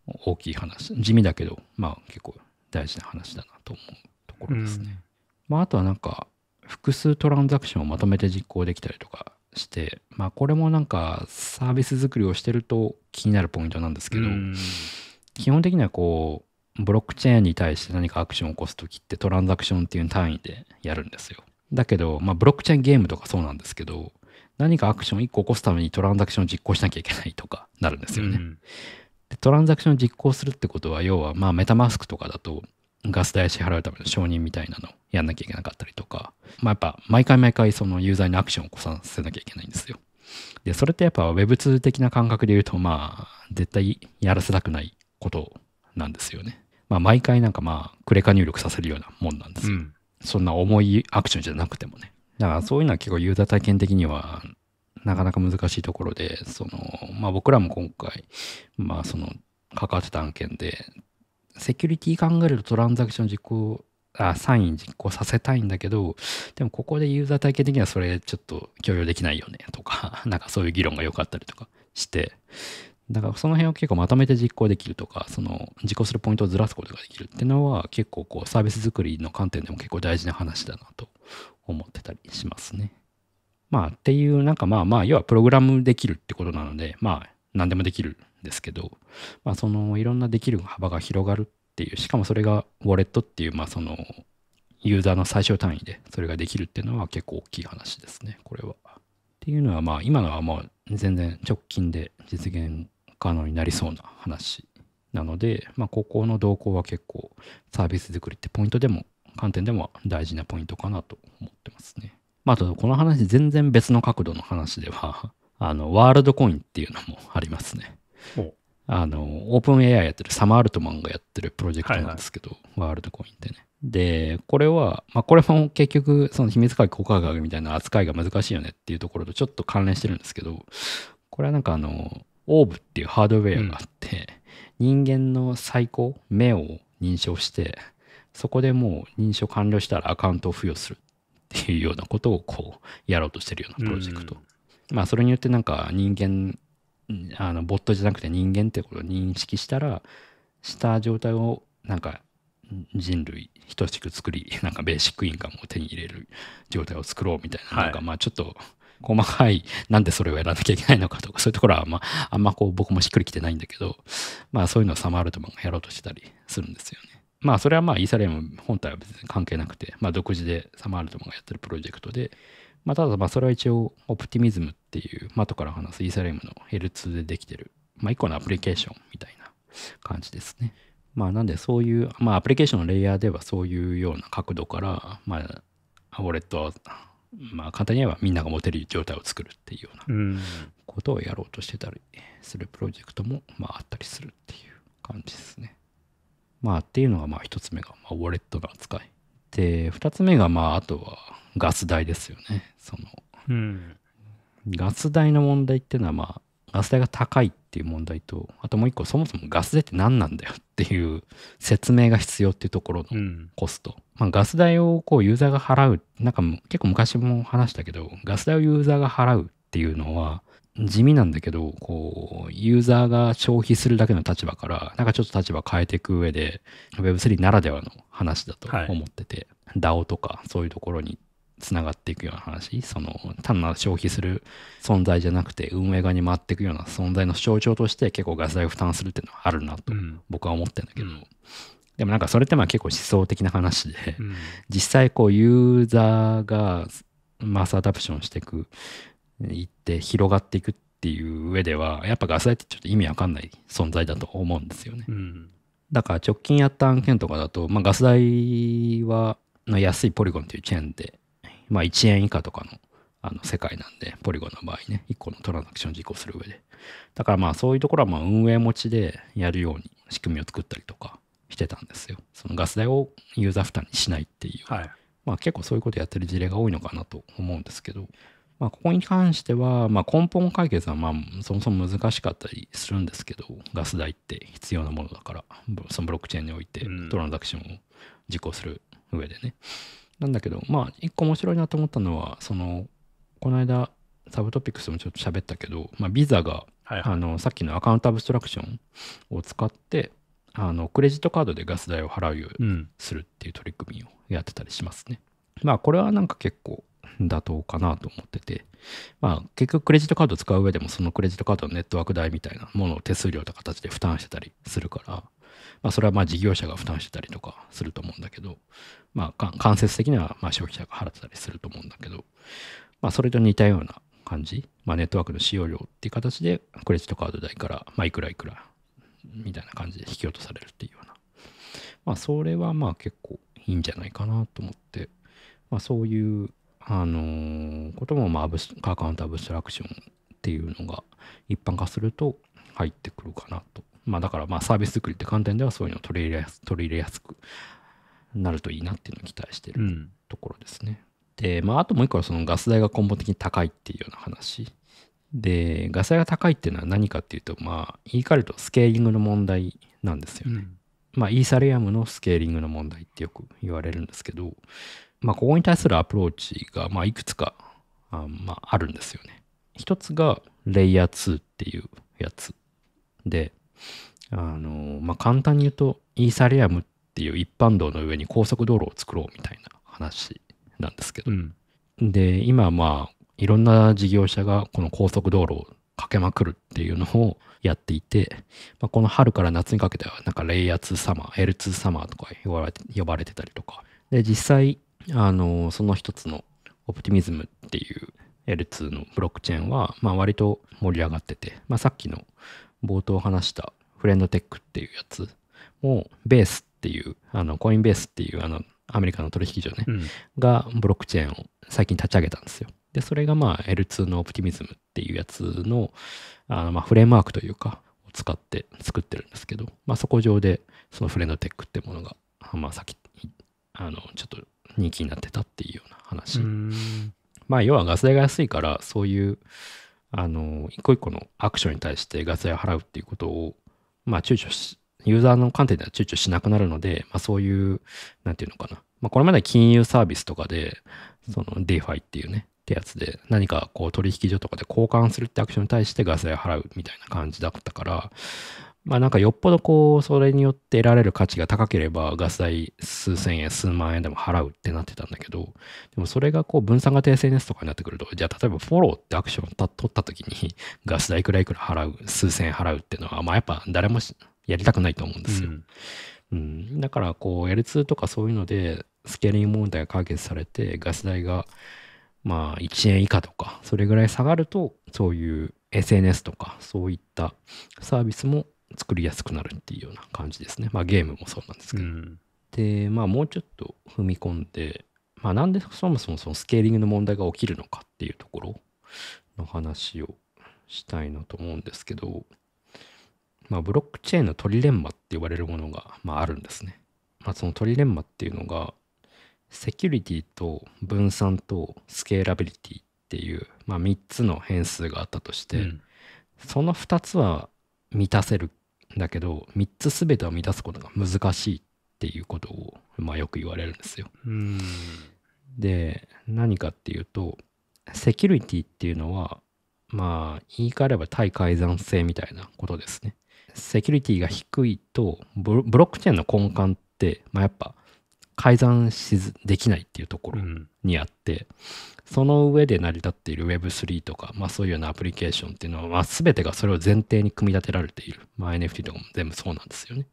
大きい話。地味だけど、まあ結構大事な話だなと思うところですね。うん、まああとはなんか複数トランザクションをまとめて実行できたりとかして、まあ、これもなんかサービス作りをしてると気になるポイントなんですけど、基本的にはこうブロックチェーンに対して何かアクションを起こす時ってトランザクションっていう単位でやるんですよだけど、まあ、ブロックチェーンゲームとかそうなんですけど何かアクション1個起こすためにトランザクションを実行しなきゃいけないとかなるんですよね、うん、でトランザクションを実行するってことは要はまあメタマスクとかだとガス代支払うための承認みたいなのをやんなきゃいけなかったりとか、まあ、やっぱ毎回毎回そのユーザーにアクションを起こさせなきゃいけないんですよ。で、それってやっぱ Web2 的な感覚で言うと、まあ、絶対やらせたくないことなんですよね。まあ、毎回なんかまあ、クレカ入力させるようなもんなんですよ。うん、そんな重いアクションじゃなくてもね。だからそういうのは結構ユーザー体験的にはなかなか難しいところで、その、まあ僕らも今回、まあその関わってた案件でセキュリティ考えるとトランザクション実行、あ、サイン実行させたいんだけど、でもここでユーザー体系的にはそれちょっと許容できないよねとか、なんかそういう議論が良かったりとかして、だからその辺を結構まとめて実行できるとか、その実行するポイントをずらすことができるっていうのは結構こうサービス作りの観点でも結構大事な話だなと思ってたりしますね。まあっていうなんかまあまあ要はプログラムできるってことなので、まあ何でもできるんですけど、まあ、そのいろんなできる幅が広がるっていうしかもそれがウォレットっていう、まあ、そのユーザーの最小単位でそれができるっていうのは結構大きい話ですねこれは。っていうのはまあ今のはもう全然直近で実現可能になりそうな話なので、まあ、ここの動向は結構サービス作りってポイントでも観点でも大事なポイントかなと思ってますね。まあ、あとこの話全然別の角度の話ではあの、ワールドコインっていうのもありますね。あの、オープン AI やってるサマー・アルトマンがやってるプロジェクトなんですけど、はいはい、ワールドコインってね。で、これは、まあ、これも結局、その秘密科効果学みたいな扱いが難しいよねっていうところとちょっと関連してるんですけど、これはなんかあの、オーブっていうハードウェアがあって、うん、人間の最高、目を認証して、そこでもう認証完了したらアカウントを付与するっていうようなことをこう、やろうとしてるようなプロジェクト。うんまあそれによってなんか人間あのボットじゃなくて人間ってことを認識したらした状態をなんか人類等しく作り なんかベーシックインカムを手に入れる状態を作ろうみたいなはい、なんかまあちょっと細かいなんでそれをやらなきゃいけないのかとか そういうところは、まあ、あんまこう僕もしっくりきてないんだけど、まあ、そういうのをサマールトマンがやろうとしてたりするんですよね。まあそれはまあイーサリアム本体は別に関係なくて、まあ、独自でサマールトマンがやってるプロジェクトでまあ、ただまそれは一応オプティミズムっていう、後から話すイーサリアムの L2 でできてる、まあ、1個のアプリケーションみたいな感じですね。まあ、なんでそういう、まあ、アプリケーションのレイヤーではそういうような角度から、まあ、ウォレットは、まあ、簡単に言えばみんなが持てる状態を作るっていうようなことをやろうとしてたりするプロジェクトも、まあ、あったりするっていう感じですね。まあ、っていうのがまあ一つ目が、まあ、ウォレットの扱い。で2つ目がまああとはガス代ですよねその、うん、ガス代の問題っていうのはまあガス代が高いっていう問題とあともう一個そもそもガス代って何なんだよっていう説明が必要っていうところのコスト、うん、まあ、ガス代をこうユーザーが払うなんか結構昔も話したけどガス代をユーザーが払うっていうのは地味なんだけど、こう、ユーザーが消費するだけの立場から、なんかちょっと立場変えていく上で、Web3 ならではの話だと思ってて、はい、DAO とかそういうところにつながっていくような話、その単なる消費する存在じゃなくて、運営側に回っていくような存在の象徴として結構ガス代を負担するっていうのはあるなと僕は思ってるんだけど、うん、でもなんかそれってまあ結構思想的な話で、うん、実際こうユーザーがマスアダプションしていく行って広がっていくっていう上ではやっぱガス代ってちょっと意味わかんない存在だと思うんですよね。うん、だから直近やった案件とかだと、まあ、ガス代はの安いポリゴンというチェーンで、まあ、1円以下とかのあの世界なんでポリゴンの場合ね1個のトランザクション実行する上でだからまあそういうところはまあ運営持ちでやるように仕組みを作ったりとかしてたんですよそのガス代をユーザー負担にしないっていう、はい、まあ結構そういうことやってる事例が多いのかなと思うんですけどまあ、ここに関しては、まあ、根本解決はまあそもそも難しかったりするんですけどガス代って必要なものだからそのブロックチェーンにおいてトランザクションを実行する上でね、うん、なんだけどまあ一個面白いなと思ったのはそのこの間サブトピックスもちょっと喋ったけど、まあ、ビザが、はいはい、あのさっきのアカウントアブストラクションを使ってあのクレジットカードでガス代を払うようにするっていう取り組みをやってたりしますね、うん、まあこれはなんか結構妥当かなと思ってて、まあ、結局クレジットカード使う上でもそのクレジットカードのネットワーク代みたいなものを手数料と形で負担してたりするから、まあ、それはまあ事業者が負担してたりとかすると思うんだけど、まあ、間接的にはまあ消費者が払ってたりすると思うんだけど、まあ、それと似たような感じ、まあ、ネットワークの使用料っていう形でクレジットカード代から、まあ、いくらいくらみたいな感じで引き落とされるっていうような、まあ、それはまあ結構いいんじゃないかなと思って、まあ、そういうあのー、ことも、まあ、カーカウントアブストラクションっていうのが一般化すると入ってくるかなと。まあ、だからまあサービス作りって観点ではそういうのを取り入れやす取り入れやすくなるといいなっていうのを期待してるところですね。うん、で、まあ、あともう一個はそのガス代が根本的に高いっていうような話。で、ガス代が高いっていうのは何かっていうと、まあ、言い換えるとスケーリングの問題なんですよね。うん、まあ、イーサリアムのスケーリングの問題ってよく言われるんですけど、まあ、ここに対するアプローチが、まあ、いくつかあ,、まあ、あるんですよね。一つが、レイヤー2っていうやつで、あの、まあ、簡単に言うと、イーサリアムっていう一般道の上に高速道路を作ろうみたいな話なんですけど、うん、で、今、まあ、いろんな事業者がこの高速道路をかけまくるっていうのをやっていて、まあ、この春から夏にかけてはなんかレイヤー2サマー L2 サマーとか呼ばれてたりとかで実際あの、その一つのオプティミズムっていう L2 のブロックチェーンは、まあ割と盛り上がってて、まあさっきの冒頭話したフレンドテックっていうやつも、ベースっていう、あの、コインベースっていう、あの、アメリカの取引所ね、うん、がブロックチェーンを最近立ち上げたんですよ。で、それがまあ L2 のオプティミズムっていうやつの、あのまあフレームワークというか、を使って作ってるんですけど、まあそこ上で、そのフレンドテックってものが、まあさっき、あの、ちょっと人気になってたっていうような話。まあ要はガス代が安いからそういうあの一個一個のアクションに対してガス代を払うっていうことをまあ躊躇しユーザーの観点では躊躇しなくなるので、まあ、そういう何て言うのかな、まあ、これまで金融サービスとかでその d ファイっていうねってやつで何かこう取引所とかで交換するってアクションに対してガス代を払うみたいな感じだったからまあなんかよっぽどこう、それによって得られる価値が高ければ、ガス代数千円、数万円でも払うってなってたんだけど、でもそれがこう、分散型 SNS とかになってくると、じゃあ例えばフォローってアクションを取った時に、ガス代くらいくら払う、数千円払うっていうのは、まあやっぱ誰もやりたくないと思うんですよ。うんうん、だからこう L2 とかそういうのでスケーリング問題が解決されてガス代がまあ1円以下とかそれぐらい下がるとそういう SNS とかそういったサービスも作りやすくなるっていうような感じですね。まあゲームもそうなんですけど。うん、で、まあもうちょっと踏み込んで、まあなんでそもそもそのスケーリングの問題が起きるのかっていうところの話をしたいなと思うんですけど、まあブロックチェーンのトリレンマって言われるものが、まあ、あるんですね。まあそのトリレンマっていうのが、セキュリティと分散とスケーラビリティっていう、まあ、3つの変数があったとして、うん、その2つは満たせるんだけど3つ全てを満たすことが難しいっていうことを、まあ、よく言われるんですよ。で何かっていうとセキュリティっていうのはまあ言い換えれば対改ざん性みたいなことですね。セキュリティが低いとブロックチェーンの根幹って、まあ、やっぱ改ざんしできないっていうところにあって、うん、その上で成り立っている Web3 とか、まあ、そういうようなアプリケーションっていうのは、まあ、全てがそれを前提に組み立てられている、まあ、NFT とかも全部そうなんですよね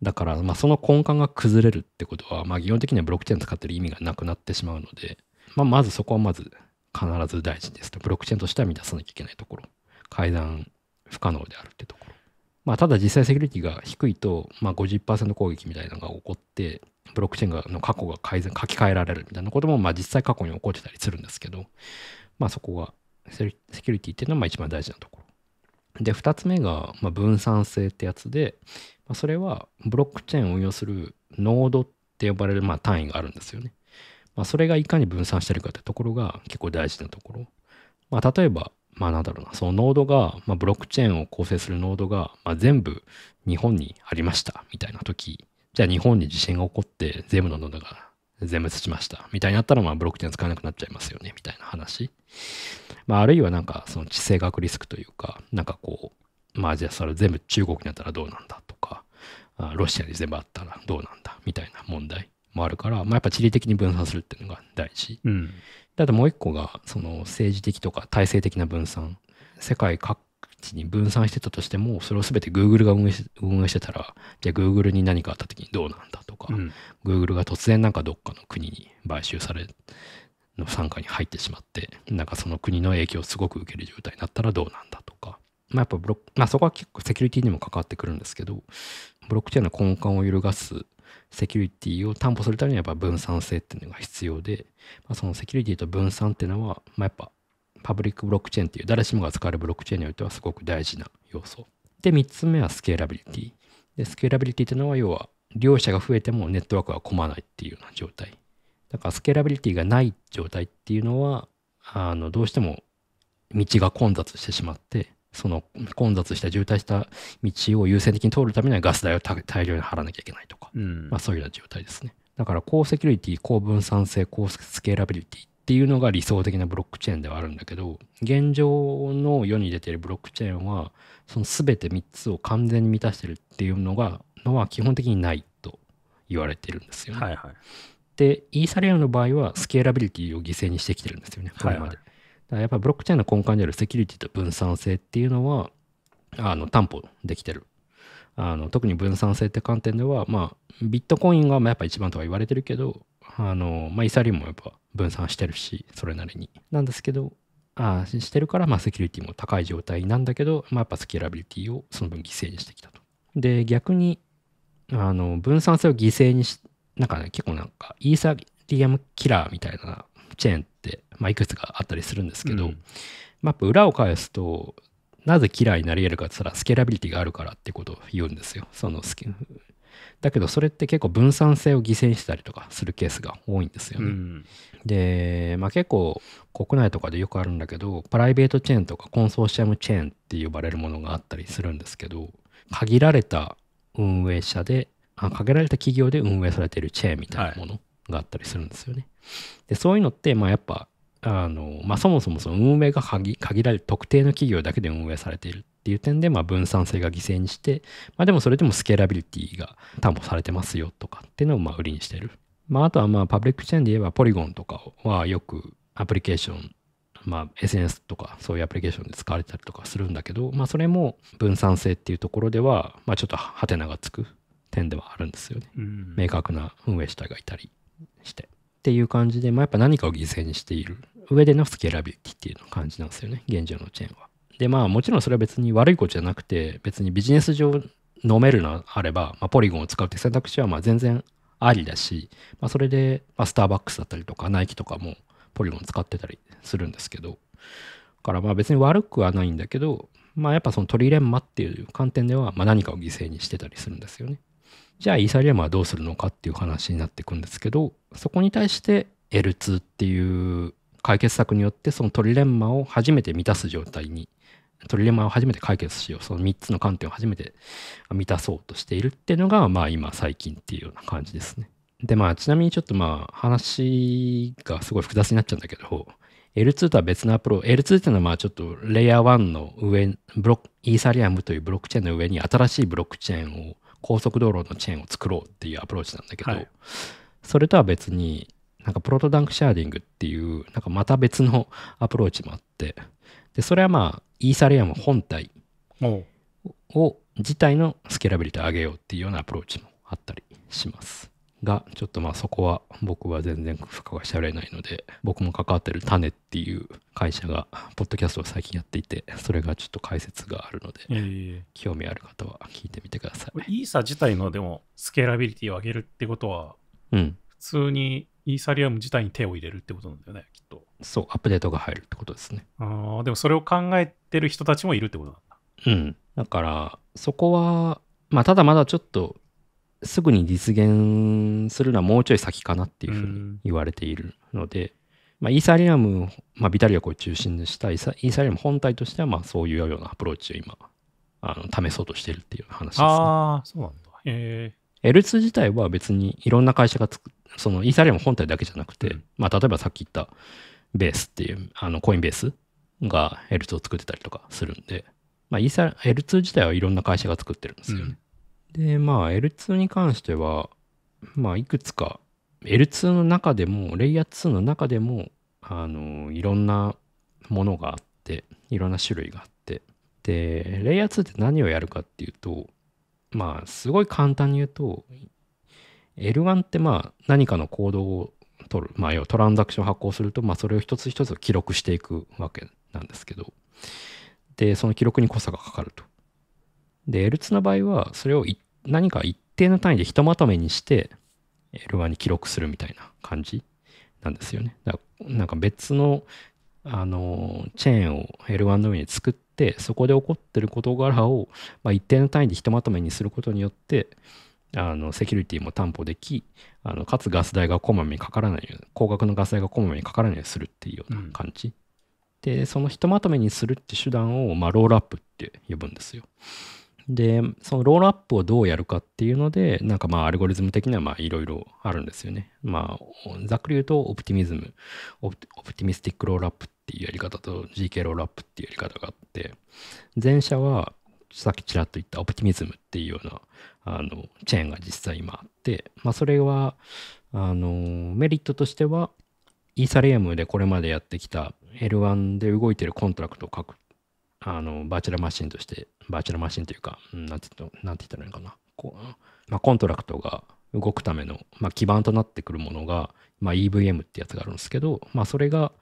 だから、まあ、その根幹が崩れるってことは、まあ、基本的にはブロックチェーン使ってる意味がなくなってしまうので、まあ、まずそこはまず必ず大事ですとブロックチェーンとしては満たさなきゃいけないところ改ざん不可能であるってところまあ、ただ実際セキュリティが低いと、まあ50%攻撃みたいなのが起こって、ブロックチェーンの過去が改善、書き換えられるみたいなことも、まあ実際過去に起こってたりするんですけど、まあそこが、セキュリティっていうのはまあ一番大事なところ。で、2つ目が、まあ、分散性ってやつで、まあ、それはブロックチェーンを運用するノードって呼ばれるまあ単位があるんですよね。まあ、それがいかに分散してるかってところが結構大事なところ。まあ、例えば、まあなんだろうな、そのノードが、まあ、ブロックチェーンを構成するノードが、まあ、全部日本にありましたみたいな時じゃあ日本に地震が起こって全部の喉が全滅しましたみたいになったらまあブロックチェーン使えなくなっちゃいますよねみたいな話、まあ、あるいはなんかその地政学リスクというかなんかこうまあじゃあそれ全部中国になったらどうなんだとかロシアに全部あったらどうなんだみたいな問題もあるから、まあ、やっぱ地理的に分散するっていうのが大事、うん、だともう一個がその政治的とか体制的な分散世界各地に分散してたとしても、それを全て Google が運営し運営してたら、じゃあ Google に何かあった時にどうなんだとか、うん、Google が突然なんかどっかの国に買収され、の傘下に入ってしまって、なんかその国の影響をすごく受ける状態になったらどうなんだとか、まあ、やっぱブロまあ、そこは結構セキュリティにも関わってくるんですけど、ブロックチェーンの根幹を揺るがすセキュリティを担保するためにはやっぱ分散性っていうのが必要で、まあ、そのセキュリティと分散っていうのは、まあ、やっぱパブリックブロックチェーンっていう誰しもが使えるブロックチェーンにおいてはすごく大事な要素。で、3つ目はスケーラビリティ。で、スケーラビリティっていうのは要は両者が増えてもネットワークは混まないっていうような状態。だからスケーラビリティがない状態っていうのは、あの、どうしても道が混雑してしまって、その混雑した渋滞した道を優先的に通るためにはガス代を大量に払わなきゃいけないとか、うん、まあそういうような状態ですね。だから高セキュリティ、高分散性、高スケーラビリティっっていうのが理想的なブロックチェーンではあるんだけど現状の世に出ているブロックチェーンはその全て3つを完全に満たしてるっていうのがのは基本的にないと言われてるんですよね。はいはい、でイーサリアムの場合はスケーラビリティを犠牲にしてきてるんですよねこれまで。はいはい、だからやっぱりブロックチェーンの根幹であるセキュリティと分散性っていうのはあの担保できてるあの特に分散性って観点では、まあ、ビットコインがやっぱ一番とは言われてるけどあの、まあ、イーサリアムもやっぱ分散してるし、それなりに。なんですけど、あしてるから、まあ、セキュリティも高い状態なんだけど、まあ、やっぱスケーラビリティをその分犠牲にしてきたと。で、逆に、あの、分散性を犠牲にし、なんかね、結構なんか、イーサリアムキラーみたいなチェーンって、まあ、いくつかあったりするんですけど、うん、まあ、やっぱ裏を返すと、なぜキラーになり得るかって言ったら、スケーラビリティがあるからってことを言うんですよ。そのスケ、だけどそれって結構分散性を犠牲にしたりとかするケースが多いんですよね。うん、で、まあ、結構国内とかでよくあるんだけどプライベートチェーンとかコンソーシアムチェーンって呼ばれるものがあったりするんですけど限られた運営者であ限られた企業で運営されているチェーンみたいなものがあったりするんですよね。はい、でそういうのってまあやっぱあのまあ、そもそもその運営が限られる特定の企業だけで運営されているっていう点で、まあ、分散性が犠牲にして、まあ、でもそれでもスケーラビリティが担保されてますよとかっていうのをまあ売りにしてる、まあ、あとはまあパブリックチェーンで言えばポリゴンとかはよくアプリケーション、まあ、SNS とかそういうアプリケーションで使われたりとかするんだけど、まあ、それも分散性っていうところでは、まあ、ちょっとハテナがつく点ではあるんですよね、明確な運営主体がいたりして。っていう感じで、まあ、やっぱ何かを犠牲にしている上でのスケラビリティっていうの感じなんですよね、現状のチェーンは。で、まあもちろんそれは別に悪いことじゃなくて、別にビジネス上飲めるのあれば、まあ、ポリゴンを使うって選択肢はまあ全然ありだし、まあ、それで、まあ、スターバックスだったりとか、ナイキとかもポリゴン使ってたりするんですけど、だからまあ別に悪くはないんだけど、まあやっぱそのトリレンマっていう観点では、まあ何かを犠牲にしてたりするんですよね。じゃあイーサリアムはどうするのかっていう話になっていくんですけどそこに対して L2 っていう解決策によってそのトリレンマを初めて満たす状態にトリレンマを初めて解決しようその3つの観点を初めて満たそうとしているっていうのがまあ今最近っていうような感じですね。でまあちなみにちょっとまあ話がすごい複雑になっちゃうんだけど L2 とは別のアプロー L2 っていうのはまあちょっとレイヤー1の上ブロックイーサリアムというブロックチェーンの上に新しいブロックチェーンを高速道路のチェーンを作ろうっていうアプローチなんだけど、はい、それとは別になんかプロトダンクシャーディングっていうなんかまた別のアプローチもあってでそれはまあイーサリアム本体を自体のスケーラビリティを上げようっていうようなアプローチもあったりします。が、ちょっとまあそこは僕は全然深くはゃれないので、僕も関わってる種っていう会社が、ポッドキャストを最近やっていて、それがちょっと解説があるので、えー、興味ある方は聞いてみてください。イーサ自体のでもスケーラビリティを上げるってことは、うん、普通にイーサリアム自体に手を入れるってことなんだよね、きっと。そう、アップデートが入るってことですね。ああ、でもそれを考えてる人たちもいるってことなんだ。うん。だから、そこは、まあ、ただまだちょっとすぐに実現するのはもうちょい先かなっていうふうに言われているので、まあ、イーサリアム、まあ、ビタリアクを中心にしたイーサイーサリアム本体としてはまあそういうようなアプローチを今あの試そうとしてるっていう話ですね。ああ、そうなんだ。えー、L2 自体は別にいろんな会社が作そのイーサリアム本体だけじゃなくて、うん、まあ、例えばさっき言ったベースっていうあのコインベースが L2 を作ってたりとかするんで、まあ、イーサ L2 自体はいろんな会社が作ってるんですよね。うんで、まあ L2 に関しては、まあいくつか、L2 の中でも、レイヤー2の中でも、あの、いろんなものがあって、いろんな種類があって、で、レイヤー2って何をやるかっていうと、まあすごい簡単に言うと、L1 ってまあ何かの行動を取る、まあ要はトランザクション発行すると、まあそれを一つ一つ記録していくわけなんですけど、で、その記録に濃さがかかると。で、L2 の場合は、それを何か一定の単位でひとまとめにして、L1 に記録するみたいな感じなんですよね。だからなんか別の、あの、チェーンを L1 の上に作って、そこで起こってる事柄を、まあ、一定の単位でひとまとめにすることによって、あのセキュリティも担保できあのかつガス代がこまめにかからないように高額のガス代がこまめにかからないようにするっていうような感じ、うん、でそのひとまとめにするって手段を、まあ、ロールアップって呼ぶんですよで、そのロールアップをどうやるかっていうので、なんかまあアルゴリズム的にはまあいろいろあるんですよね。まあ、ざっくり言うとオプティミズム、オプティミスティックロールアップっていうやり方と GK ロールアップっていうやり方があって、前者はさっきちらっと言ったオプティミズムっていうようなあのチェーンが実際今あって、まあそれは、あの、メリットとしては、イーサリアムでこれまでやってきた L1 で動いてるコントラクトを書くあの、バーチャルマシンとして、バーチャルマシンというか、何て言ったらいいのかな。こうまあ、コントラクトが動くための、まあ、基盤となってくるものが、まあ、EVM ってやつがあるんですけど、まあ、それが、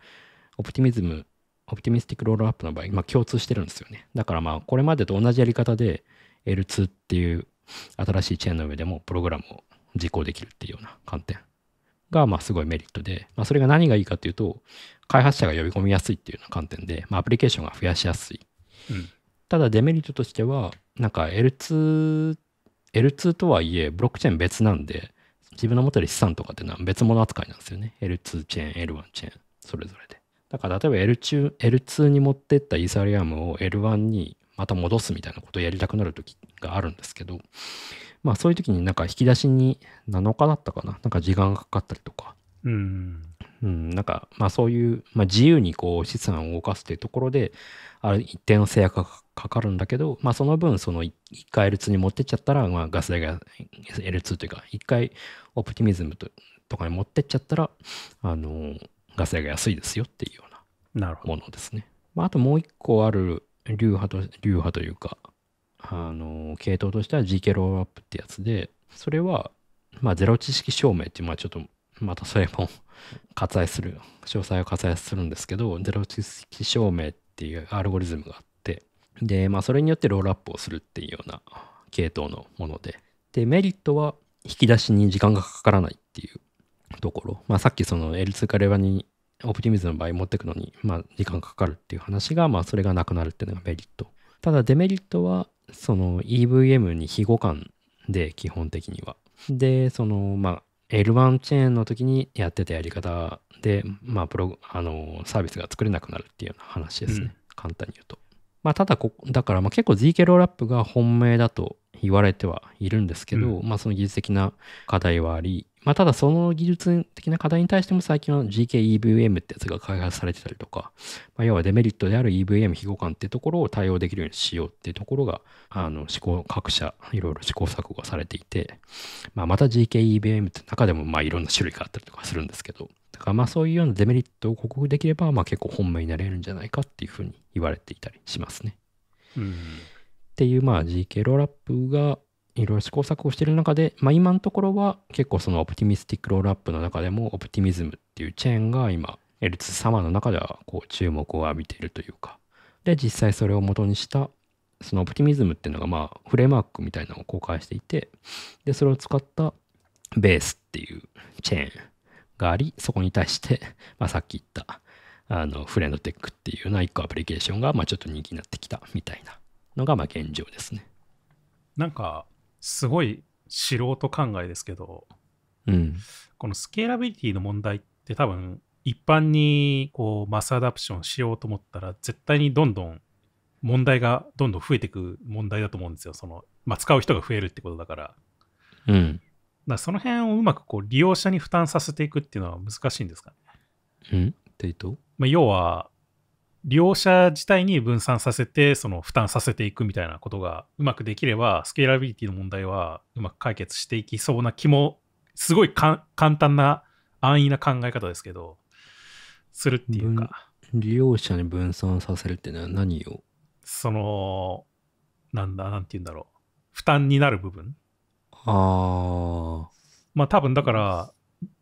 オプティミズム、オプティミスティックロールアップの場合、まあ、共通してるんですよね。だからまあ、これまでと同じやり方で、L2 っていう新しいチェーンの上でもプログラムを実行できるっていうような観点が、まあ、すごいメリットで、まあ、それが何がいいかというと、開発者が呼び込みやすいっていうような観点で、まあ、アプリケーションが増やしやすい。うん、ただ、デメリットとしては、なんか L2、L2 とはいえ、ブロックチェーン別なんで、自分の持ってる資産とかっていうのは別物扱いなんですよね。L2 チェーン、L1 チェーン、それぞれで。だから、例えば L2, L2 に持ってったイーサリアムを L1 にまた戻すみたいなことをやりたくなる時があるんですけど、まあそういう時になんか引き出しに7日だったかな、なんか時間がかかったりとか、うん、うん、なんかまあそういう、まあ、自由にこう資産を動かすというところで、ある一定の制約がかかるんだけど、まあその分その1回 L2 に持ってっちゃったら、まあガス代が L2 というか、1回オプティミズムととかに持ってっちゃったら、あの、ガス代が安いですよっていうようなものですね。まあ、あともう一個ある流派と、流派というか、あの、系統としては GK ロールアップってやつで、それは、まあ、ゼロ知識証明って、まあ、ちょっと、またそれも 割愛する、詳細を割愛するんですけど、ゼロ知識証明っていうアルゴリズムがあって、で、まあ、それによってロールアップをするっていうような系統のもので、で、メリットは引き出しに時間がかからないっていうところ、まあ、さっきその L2 かレにオプティミズの場合持っていくのに、まあ、時間かかるっていう話が、まあ、それがなくなるっていうのがメリット。ただデメリットは、その EVM に非互換で、基本的には。で、その、まあ、L1 チェーンの時にやってたやり方で、まあ、プロあのサービスが作れなくなるっていうような話ですね。うん、簡単に言うと。まあ、ただこ、だから、まあ、結構 ZK ロールアップが本命だと言われてはいるんですけど、うん、まあ、その技術的な課題はあり、まあ、ただその技術的な課題に対しても最近は GKEVM ってやつが開発されてたりとか、まあ、要はデメリットである EVM 非互換ってところを対応できるようにしようっていうところが、あの、試行、各社、いろいろ試行錯誤がされていて、まあ、また GKEVM って中でもまあいろんな種類があったりとかするんですけど、だからまあそういうようなデメリットを克服できれば、まあ結構本命になれるんじゃないかっていうふうに言われていたりしますね。うん、っていうまあ GK ローラップが、いろいろ試行錯誤している中で、まあ、今のところは結構そのオプティミスティックロールアップの中でもオプティミズムっていうチェーンが今 L2 サマーの中ではこう注目を浴びているというかで実際それを元にしたそのオプティミズムっていうのがまあフレームワークみたいなのを公開していてでそれを使ったベースっていうチェーンがありそこに対して、まあ、さっき言ったあのフレンドテックっていうような1個アプリケーションがまあちょっと人気になってきたみたいなのがまあ現状ですね。なんかすごい素人考えですけど、うん、このスケーラビリティの問題って多分一般にこうマスアダプションしようと思ったら絶対にどんどん問題がどんどん増えていく問題だと思うんですよその、まあ、使う人が増えるってことだから,、うん、だその辺をうまくこう利用者に負担させていくっていうのは難しいんですかね、うん、って言うと、まあ、要は利用者自体に分散させて、その負担させていくみたいなことがうまくできれば、スケーラビリティの問題はうまく解決していきそうな気も、すごい簡単な、安易な考え方ですけど、するっていうか。利用者に分散させるってのは何をその、なんだ、なんて言うんだろう。負担になる部分。ああ。まあ多分だから、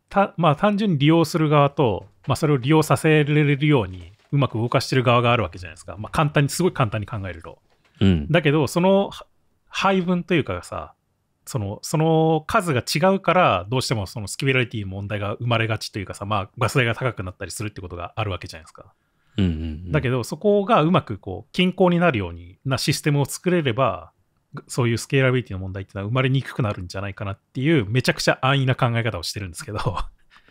たまあ単純に利用する側と、まあそれを利用させられるように、うまく動かしてる側があるわけじゃないですか、まあ、簡単にすごい簡単に考えると、うん、だけどその配分というかさそのその数が違うからどうしてもそのスキュラリティ問題が生まれがちというかさ、まあ、ガス代が高くなったりするってことがあるわけじゃないですか、うんうんうん、だけどそこがうまくこう均衡になるようになシステムを作れればそういうスケーラビリティの問題っていうのは生まれにくくなるんじゃないかなっていうめちゃくちゃ安易な考え方をしてるんですけど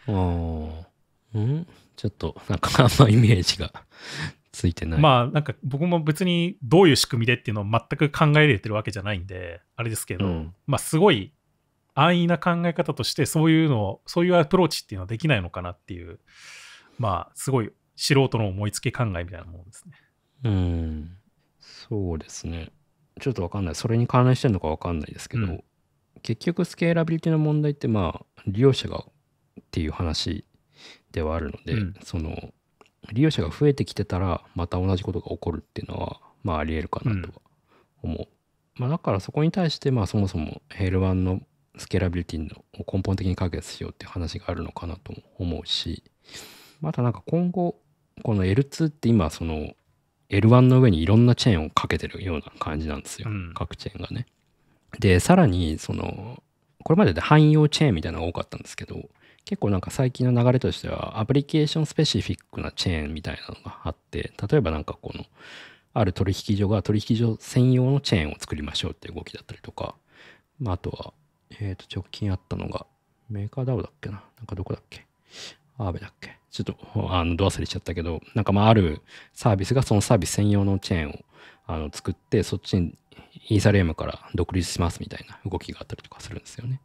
うんちょっとなんかあんまイメージが ついてない。まあなんか僕も別にどういう仕組みでっていうのを全く考えれてるわけじゃないんで、あれですけど、うん、まあすごい安易な考え方としてそういうのを、そういうアプローチっていうのはできないのかなっていう、まあすごい素人の思いつき考えみたいなものですね。うん、そうですね。ちょっとわかんない。それに関連してるのかわかんないですけど、うん、結局スケーラビリティの問題ってまあ利用者がっていう話ではあるので、うん、その利用者が増えてきてたらまた同じことが起こるっていうのはまあありえるかなとは思う、うん、まあ、だからそこに対してまあそもそもヘルンのスケーラビリティの根本的に解決しようって話があるのかなとも思うしまたなんか今後この L2 って今その L1 の上にいろんなチェーンをかけてるような感じなんですよ、うん、各チェーンがね。でさらにそのこれまでで汎用チェーンみたいなのが多かったんですけど結構なんか最近の流れとしてはアプリケーションスペシフィックなチェーンみたいなのがあって例えばなんかこのある取引所が取引所専用のチェーンを作りましょうっていう動きだったりとか、まあ、あとは、えっ、と、直近あったのが、メーカーダウだっけななんかどこだっけアーベだっけちょっと、あの、ど忘れしちゃったけど、なんかまあ、あるサービスがそのサービス専用のチェーンをあの作って、そっちにイーサリアムから独立しますみたいな動きがあったりとかするんですよね。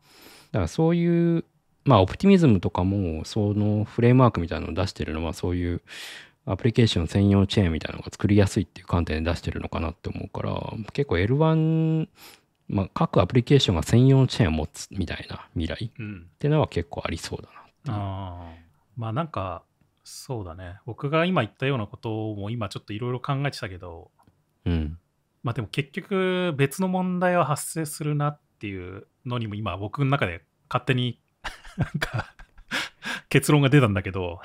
だからそういうまあ、オプティミズムとかも、そのフレームワークみたいなのを出してるのは、そういうアプリケーション専用チェーンみたいなのが作りやすいっていう観点で出してるのかなって思うから、結構 L1、まあ、各アプリケーションが専用チェーンを持つみたいな未来っていうのは結構ありそうだな、うん、あまあなんかそうだね僕が今言ったようなことも今ちょっといろいろ考えてたけど、うん、まあでも結局別の問題は発生するなっていうのにも今僕の中で勝手になんか、結論が出たんだけど、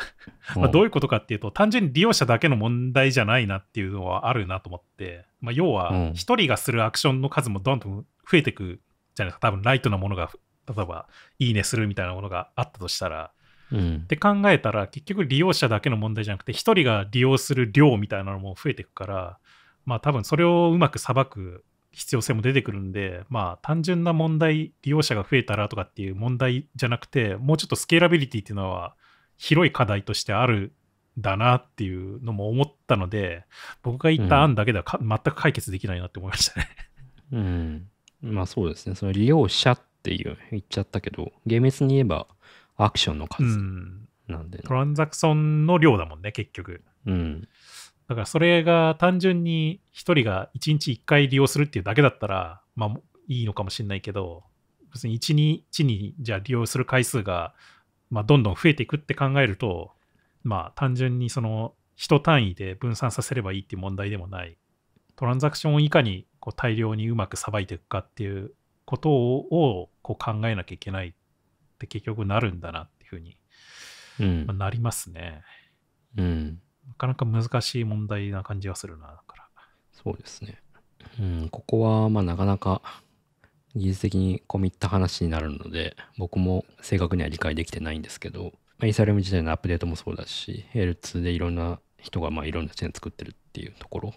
まどういうことかっていうと、単純に利用者だけの問題じゃないなっていうのはあるなと思って、まあ、要は、1人がするアクションの数もどんどん増えていくじゃないですか、多分ライトなものが、例えば、いいねするみたいなものがあったとしたら、うん、って考えたら、結局利用者だけの問題じゃなくて、1人が利用する量みたいなのも増えていくから、まあ多分それをうまくさばく必要性も出てくるんで、まあ単純な問題、利用者が増えたらとかっていう問題じゃなくて、もうちょっとスケーラビリティっていうのは広い課題としてあるだなっていうのも思ったので、僕が言った案だけでは、うん、全く解決できないなって思いましたねうん。まあそうですね。その利用者っていう言っちゃったけど、厳密に言えばアクションの数なんで、ねうん、トランザクションの量だもんね、結局。うん。だからそれが単純に1人が1日1回利用するっていうだけだったら、まあいいのかもしれないけど、別に1日にじゃあ利用する回数が、まあ、どんどん増えていくって考えると、まあ単純にその人単位で分散させればいいっていう問題でもない。トランザクションをいかにこう大量にうまくさばいていくかっていうことをこう考えなきゃいけないって結局なるんだなっていうふうに、なりますね。うん。なかなか難しい問題な感じはするな、だから。そうですね。うん、ここは、まあ、なかなか技術的に込み入った話になるので、僕も正確には理解できてないんですけど、まイーサリアム自体のアップデートもそうだし、L2 でいろんな人がまあいろんなチェーン作ってるっていうところ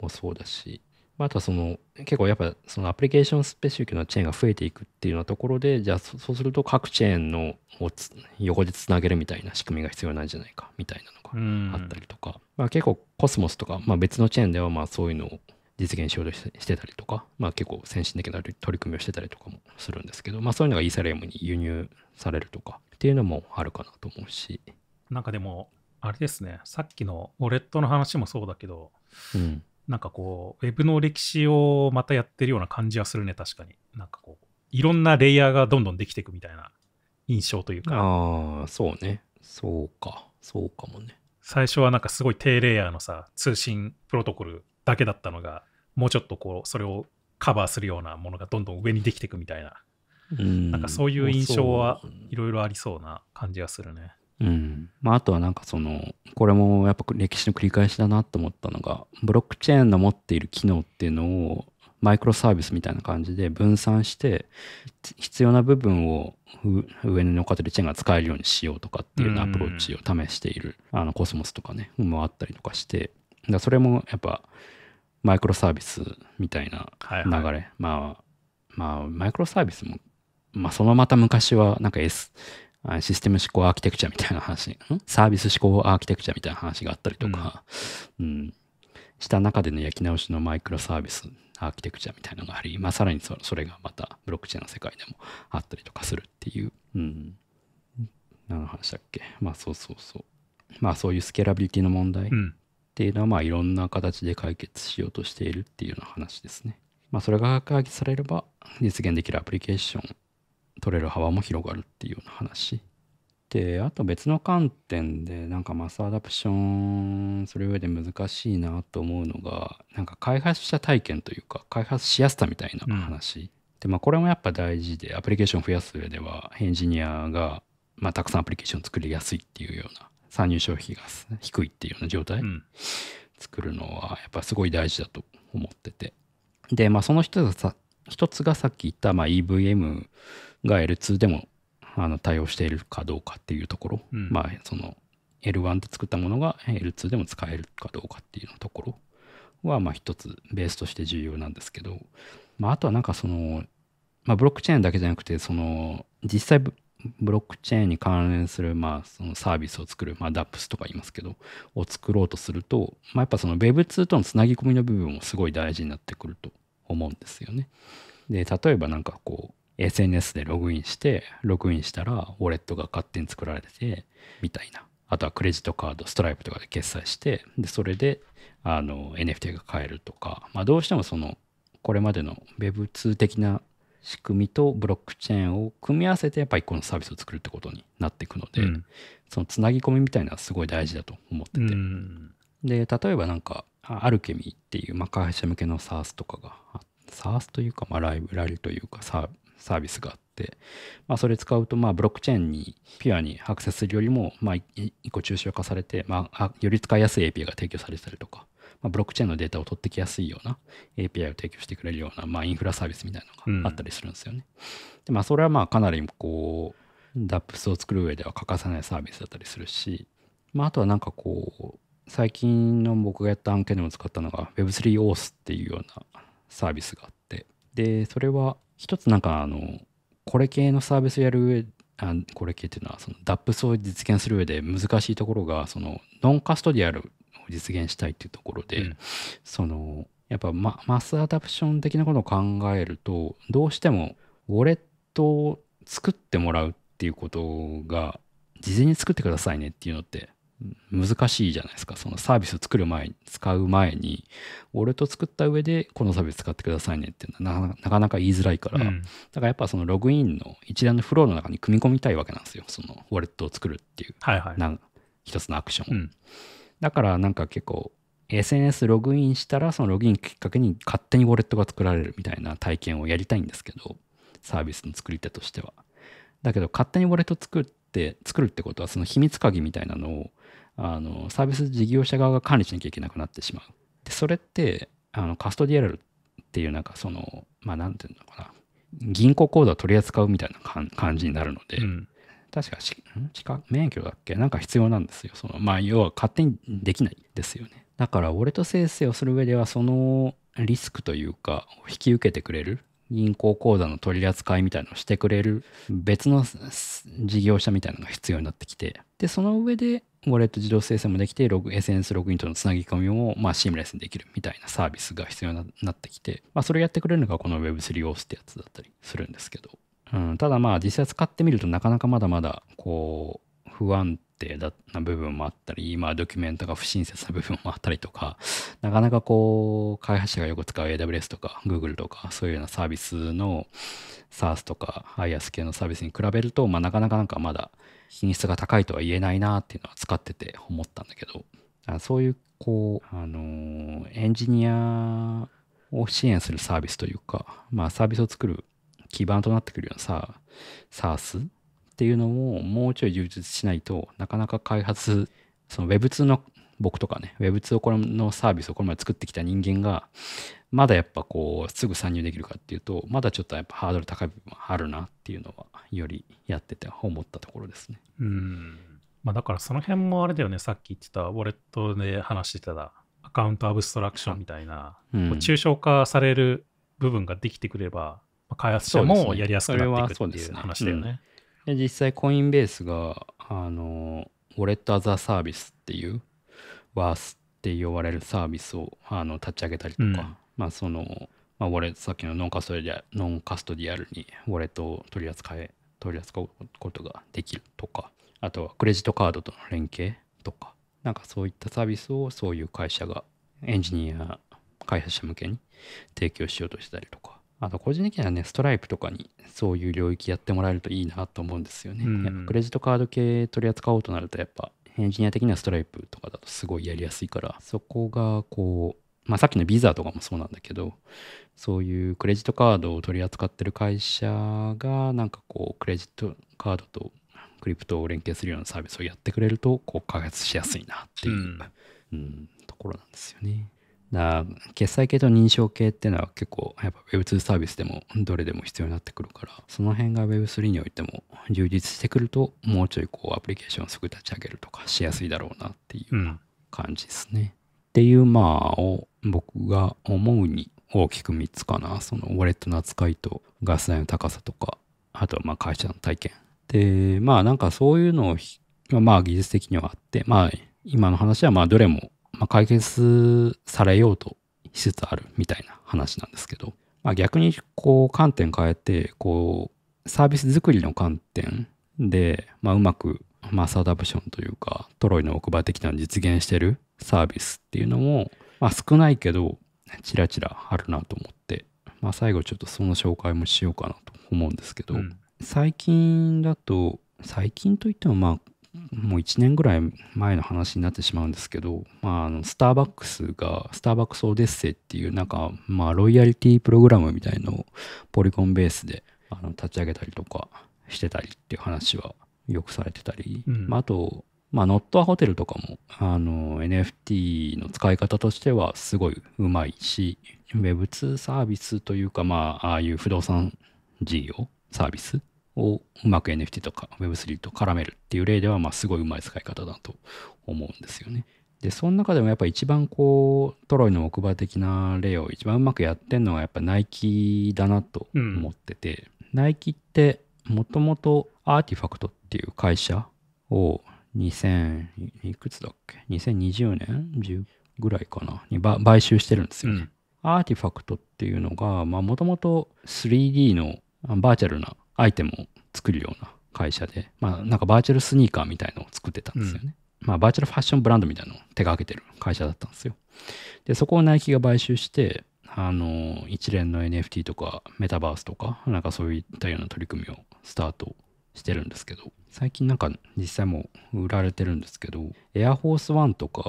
もそうだし、まあ、あとはその結構やっぱそのアプリケーションスペシフィックなチェーンが増えていくっていうようなところでじゃあそうすると各チェーンのを横でつなげるみたいな仕組みが必要なんじゃないかみたいなのがあったりとか、まあ、結構コスモスとか、まあ、別のチェーンではまあそういうのを実現しようとしてたりとか、まあ、結構先進的な取り組みをしてたりとかもするんですけど、まあ、そういうのがイーサリアムに輸入されるとかっていうのもあるかなと思うしなんかでもあれですねさっきのウォレットの話もそうだけど、うん、なんかこう、ウェブの歴史をまたやってるような感じはするね、確かに。なんかこう、いろんなレイヤーがどんどんできていくみたいな印象というか。ああ、そうね。そうか。そうかもね。最初はなんかすごい低レイヤーのさ、通信プロトコルだけだったのが、もうちょっとこう、それをカバーするようなものがどんどん上にできていくみたいな。うんなんかそういう印象はいろいろありそうな感じがするね。うん。まあ、あとはなんかその、これもやっぱ歴史の繰り返しだなと思ったのが、ブロックチェーンの持っている機能っていうのを、マイクロサービスみたいな感じで分散して、必要な部分を上に乗っかってるチェーンが使えるようにしようとかっていうアプローチを試している、あのコスモスとかね、もあったりとかして、だそれもやっぱマイクロサービスみたいな流れ、はいはい、まあ、まあ、マイクロサービスも、まあ、そのまた昔はなんか S、システム思考アーキテクチャみたいな話、サービス思考アーキテクチャみたいな話があったりとか、うん、うん、した中での焼き直しのマイクロサービスアーキテクチャみたいなのがあり、まあ、さらにそれがまたブロックチェーンの世界でもあったりとかするっていう、うん、何の話だっけまあそうそうそうまあそういうスケーラビリティの問題っていうのはまあいろんな形で解決しようとしているっていうような話ですね。まあそれが解決されれば実現できるアプリケーション取れる幅も広がるっていうような話。であと別の観点でなんかマスアダプションする上で難しいなと思うのがなんか開発者体験というか開発しやすさみたいな話、うん、でまあこれもやっぱ大事でアプリケーション増やす上ではエンジニアが、まあ、たくさんアプリケーション作りやすいっていうような参入消費が低いっていうような状態、うん、作るのはやっぱすごい大事だと思っててでまあその一つがさっき言ったまあ EVM が L2 でもあの対応しているかどうかっていうところ、うん、まあその L1 で作ったものが L2 でも使えるかどうかっていうところはまあ一つベースとして重要なんですけど、まあ、あとはなんかその、まあ、ブロックチェーンだけじゃなくてその実際ブロックチェーンに関連するまあそのサービスを作る、まあ、DAPS とか言いますけどを作ろうとすると、まあ、やっぱその Web2 とのつなぎ込みの部分もすごい大事になってくると思うんですよね。で例えばなんかこう SNS でログインして、ログインしたら、ウォレットが勝手に作られてて、みたいな。あとはクレジットカード、ストライプとかで決済して、で、それで、あの、NFT が買えるとか、まあ、どうしてもその、これまでの Web2 的な仕組みとブロックチェーンを組み合わせて、やっぱりこのサービスを作るってことになっていくので、うん、そのつなぎ込みみたいなのはすごい大事だと思ってて。うん、で、例えばなんか、アルケミーっていう、まあ、会社向けの SARS とかが、SARS というか、まあ、ライブラリというか、ササービスがあって、まあ、それ使うと、まあ、ブロックチェーンにピュアにアクセスするよりも、まあ、一個抽象化されて、まあ、より使いやすい API が提供されたりとか、まあ、ブロックチェーンのデータを取ってきやすいような API を提供してくれるような、まあ、インフラサービスみたいなのがあったりするんですよね。うん、でまあ、それはまあかなりこう d a p s を作る上では欠かせないサービスだったりするし、まあ、あとはなんかこう最近の僕がやった案件でも使ったのが Web3 オースっていうようなサービスがあってでそれは一つなんかあのこれ系のサービスをやる上あこれ系っていうのはそのプスを実現する上で難しいところがそのノンカストディアルを実現したいっていうところで、うん、そのやっぱママスアダプション的なことを考えるとどうしてもウォレットを作ってもらうっていうことが事前に作ってくださいねっていうのって難しいじゃないですか。そのサービスを作る前に、使う前に、ウォレット作った上で、このサービス使ってくださいねっていうのはなかなか言いづらいから、うん、だからやっぱそのログインの一連のフローの中に組み込みたいわけなんですよ。そのウォレットを作るっていう、はいはい、一つのアクション、うん、だからなんか結構、SNS ログインしたら、そのログインきっかけに勝手にウォレットが作られるみたいな体験をやりたいんですけど、サービスの作り手としては。だけど、勝手にウォレット作って、作るってことは、その秘密鍵みたいなのを、あのサービス事業者側が管理しなきゃいけなくなってしまう。でそれってあのカストディアルっていうなんかそのまあ何て言うのかな銀行口座を取り扱うみたいな感じになるので、うん、確か資格免許だっけなんか必要なんですよそのまあ要は勝手にできないですよねだから俺と生成をする上ではそのリスクというか引き受けてくれる銀行口座の取り扱いみたいのをしてくれる別の事業者みたいなのが必要になってきてでその上でウォレット自動生成もできて、ログ、SNS ログインとのつなぎ込みも、まあ、シームレスにできるみたいなサービスが必要になってきて、まあ、それをやってくれるのがこの Web3 オースってやつだったりするんですけど、うん、ただまあ、実際使ってみるとなかなかまだまだ、こう、不安定だな部分もあったり、まあ、ドキュメントが不親切な部分もあったりとか、なかなかこう、開発者がよく使う AWS とか Google とか、そういうようなサービスの SaaS とか i a s 系のサービスに比べると、まあ、なかなかなんかまだ、品質が高いとは言えないなっていうのは使ってて思ったんだけどそういうこう、あのー、エンジニアを支援するサービスというか、まあ、サービスを作る基盤となってくるようなさ s a スっていうのをもうちょい充実しないとなかなか開発その Web2 の僕とかね Web2 をこのサービスをこれまで作ってきた人間がまだやっぱこう、すぐ参入できるかっていうと、まだちょっとやっぱハードル高い部分あるなっていうのは、よりやってて思ったところですね。うん。まあ、だからその辺もあれだよね、さっき言ってた、ウォレットで話してた、アカウントアブストラクションみたいな、うん、抽象化される部分ができてくれば、開発者もやりやすくなっていくっていう話だよね。ねねうん、実際、コインベースが、あの、ウォレットアザーサービスっていう、ワースって呼ばれるサービスをあの立ち上げたりとか、まあその、まあ、ウォレットさっきのノンカストディアノンカストディアルにウォレットを取り扱え取り扱うことができるとかあとはクレジットカードとの連携とかなんかそういったサービスをそういう会社がエンジニア開発者向けに提供しようとしたりとかあと個人的にはねストライプとかにそういう領域やってもらえるといいなと思うんですよね、うん、やっぱクレジットカード系取り扱おうとなるとやっぱエンジニア的にはストライプとかだとすごいやりやすいからそこがこうまあ、さっきのビザとかもそうなんだけど、そういうクレジットカードを取り扱ってる会社が、なんかこう、クレジットカードとクリプトを連携するようなサービスをやってくれると、こう、開発しやすいなっていう、うん、うん、ところなんですよね。だ決済系と認証系っていうのは結構やっぱ Web2 サービスでもどれでも必要になってくるからその辺が Web3 においても充実してくるともうちょいこうアプリケーションをすぐ立ち上げるとかしやすいだろうなっていう感じですね。っていう、まあ、を僕が思うに大きく3つかな。そのウォレットの扱いとガス代の高さとか、あとはまあ会社の体験。で、まあなんかそういうのを、まあ技術的にはあって、まあ今の話はまあどれも解決されようとしつつあるみたいな話なんですけど、まあ、逆にこう観点変えて、こうサービス作りの観点で、まあ、うまくマスアダプションというかトロイの奥歯的な実現してるサービスっていうのも、まあ、少ないけどちらちらあるなと思って、まあ、最後ちょっとその紹介もしようかなと思うんですけど、うん、最近だと最近といってもまあもう1年ぐらい前の話になってしまうんですけど、まあ、あのスターバックスがスターバックスオデッセイっていうなんか、まあ、ロイヤリティプログラムみたいのをポリコンベースであの立ち上げたりとかしてたりっていう話はよくされてたり、うんまあ、あと、まあ、ノットアホテルとかも、あの、NFT の使い方としてはすごいうまいし、Web2 サービスというか、まあ、ああいう不動産事業、サービスをうまく NFT とか Web3 と絡めるっていう例では、まあ、すごいうまい使い方だと思うんですよね。で、その中でもやっぱ一番こう、トロイの奥歯的な例を一番うまくやってるのはやっぱナイキだなと思ってて、うん、ナイキってもともとアーティファクトっっていう会社を2000いくつだっけ2020年ぐらいかなに買収してるんですよね、うん、アーティファクトっていうのがもともと 3D のバーチャルなアイテムを作るような会社で、まあ、なんかバーチャルスニーカーみたいのを作ってたんですよね、うん、まあ、バーチャルファッションブランドみたいなのを手がけてる会社だったんですよでそこをナイキが買収してあの一連の NFT とかメタバースとかなんかそういったような取り組みをスタートしてるんですけど最近なんか実際も売られてるんですけどエアフォースワンとか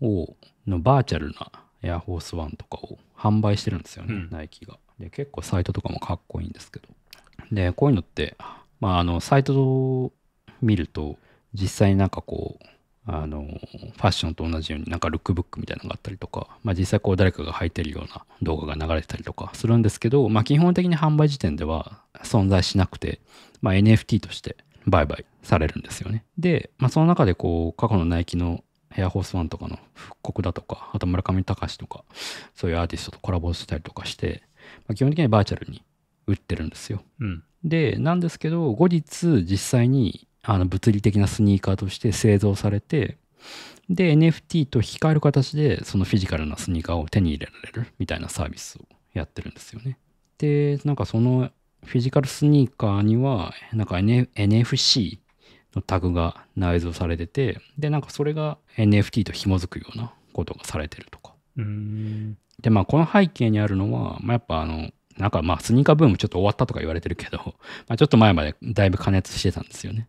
をのバーチャルなエアフォースワンとかを販売してるんですよね、うん、ナイキがで結構サイトとかもかっこいいんですけどでこういうのってまああのサイトを見ると実際になんかこうあのファッションと同じようになんかルックブックみたいなのがあったりとか、まあ、実際こう誰かが履いてるような動画が流れてたりとかするんですけど、まあ、基本的に販売時点では存在しなくてまあ、NFT として売買されるんですよね。で、まあ、その中でこう過去のナイキのヘアホースワンとかの復刻だとか、あと村上隆とか、そういうアーティストとコラボしたりとかして、まあ、基本的にはバーチャルに売ってるんですよ。うん、で、なんですけど、後日実際にあの物理的なスニーカーとして製造されて、で、NFT と引き換える形で、そのフィジカルなスニーカーを手に入れられるみたいなサービスをやってるんですよね。で、なんかそのフィジカルスニーカーには、なんか、N、f c のタグが内蔵されてて、で、なんかそれが NFT と紐づくようなことがされてるとか。で、まあ、この背景にあるのは、まあ、やっぱあの、なんかまあ、スニーカーブームちょっと終わったとか言われてるけど、まあ、ちょっと前までだいぶ加熱してたんですよね。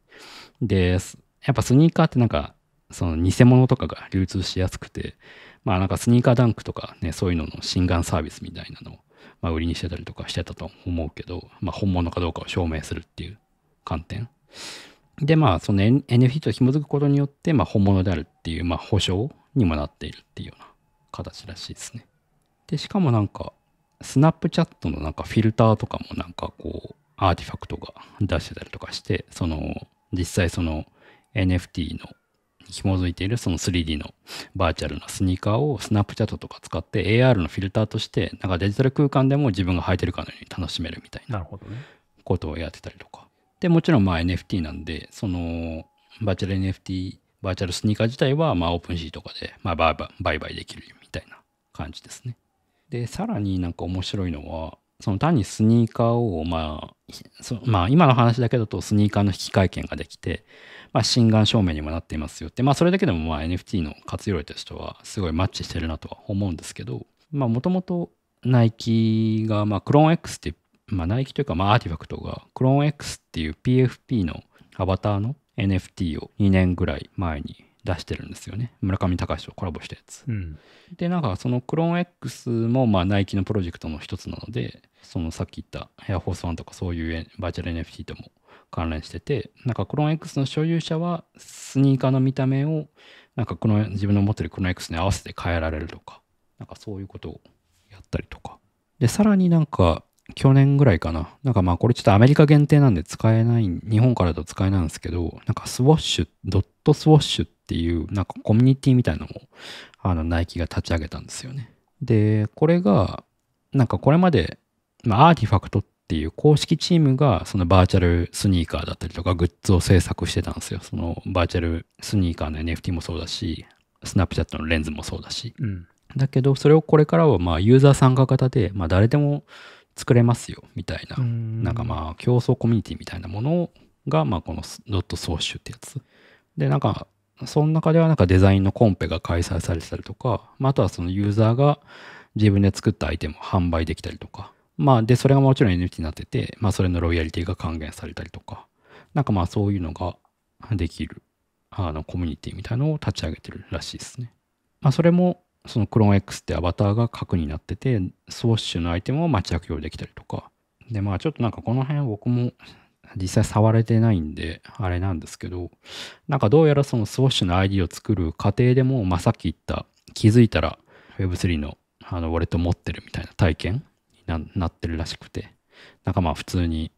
で、やっぱスニーカーってなんか、その偽物とかが流通しやすくて、まあなんかスニーカーダンクとかね、そういうのの新眼サービスみたいなのをまあ、売りにしてたりとかしてたと思うけど、まあ、本物かどうかを証明するっていう観点。で、まあ、その NFT と紐づくことによって、まあ、本物であるっていう、まあ、保証にもなっているっていうような形らしいですね。で、しかもなんか、スナップチャットのなんかフィルターとかもなんかこう、アーティファクトが出してたりとかして、その、実際その NFT の紐づいているその 3D のバーチャルなスニーカーをスナップチャットとか使って AR のフィルターとしてなんかデジタル空間でも自分が履いてるかのように楽しめるみたいなことをやってたりとか。でもちろんまあ NFT なんでそのバーチャル NFT バーチャルスニーカー自体はまあオープンシーとかでまあ売買できるみたいな感じですね。でさらになんか面白いのはその単にスニーカーを、まあ、まあ、今の話だけだとスニーカーの引き換え券ができて、まあ、心眼証明にもなっていますよって、まあ、それだけでもまあ NFT の活用例としてはすごいマッチしてるなとは思うんですけど、まあ、もともとナイキが、まあ、クローン X っていう、まあ、ナイキというか、まあ、アーティファクトがクローン X っていう PFP のアバターの NFT を2年ぐらい前に出してるんですよね村上隆とコラボしたやつ、うん、でなんかそのクローン X もまあナイキのプロジェクトの一つなのでそのさっき言ったエアフォースワンとかそういうバーチャル NFT とも関連してて、なんかクローン X の所有者はスニーカーの見た目をなんかこの自分の持ってるクローン X に合わせて変えられるとか、なんかそういうことをやったりとか。で、さらになんか去年ぐらいかな。なんかまあこれちょっとアメリカ限定なんで使えない、日本からだと使えないんですけど、なんかスウォッシュ、ドットスウォッシュっていうなんかコミュニティみたいなのもあのナイキが立ち上げたんですよね。で、これが、なんかこれまでまあ、アーティファクトっていう公式チームがそのバーチャルスニーカーだったりとかグッズを制作してたんですよ。そのバーチャルスニーカーの NFT もそうだし、スナップチャットのレンズもそうだし。うん、だけど、それをこれからはまあユーザー参加型で、まあ、誰でも作れますよみたいな、んなんかまあ競争コミュニティみたいなものが、まあ、このドット総集ってやつ。で、なんか、その中ではなんかデザインのコンペが開催されてたりとか、まあ、あとはそのユーザーが自分で作ったアイテムを販売できたりとか、まあ、で、それがもちろん NFT になってて、まあ、それのロイヤリティが還元されたりとか、なんかまあ、そういうのができる、あの、コミュニティみたいなのを立ち上げてるらしいですね。まあ、それも、その ChromeX ってアバターが核になってて、スウォッシュのアイテムをま着用できたりとか。で、まあ、ちょっとなんかこの辺僕も実際触れてないんで、あれなんですけど、なんかどうやらそのスウォッシュの ID を作る過程でも、まあ、さっき言った、気づいたら Web3 のあのウォレット持ってるみたいな体験なってるらしくて、なんかまあ普通に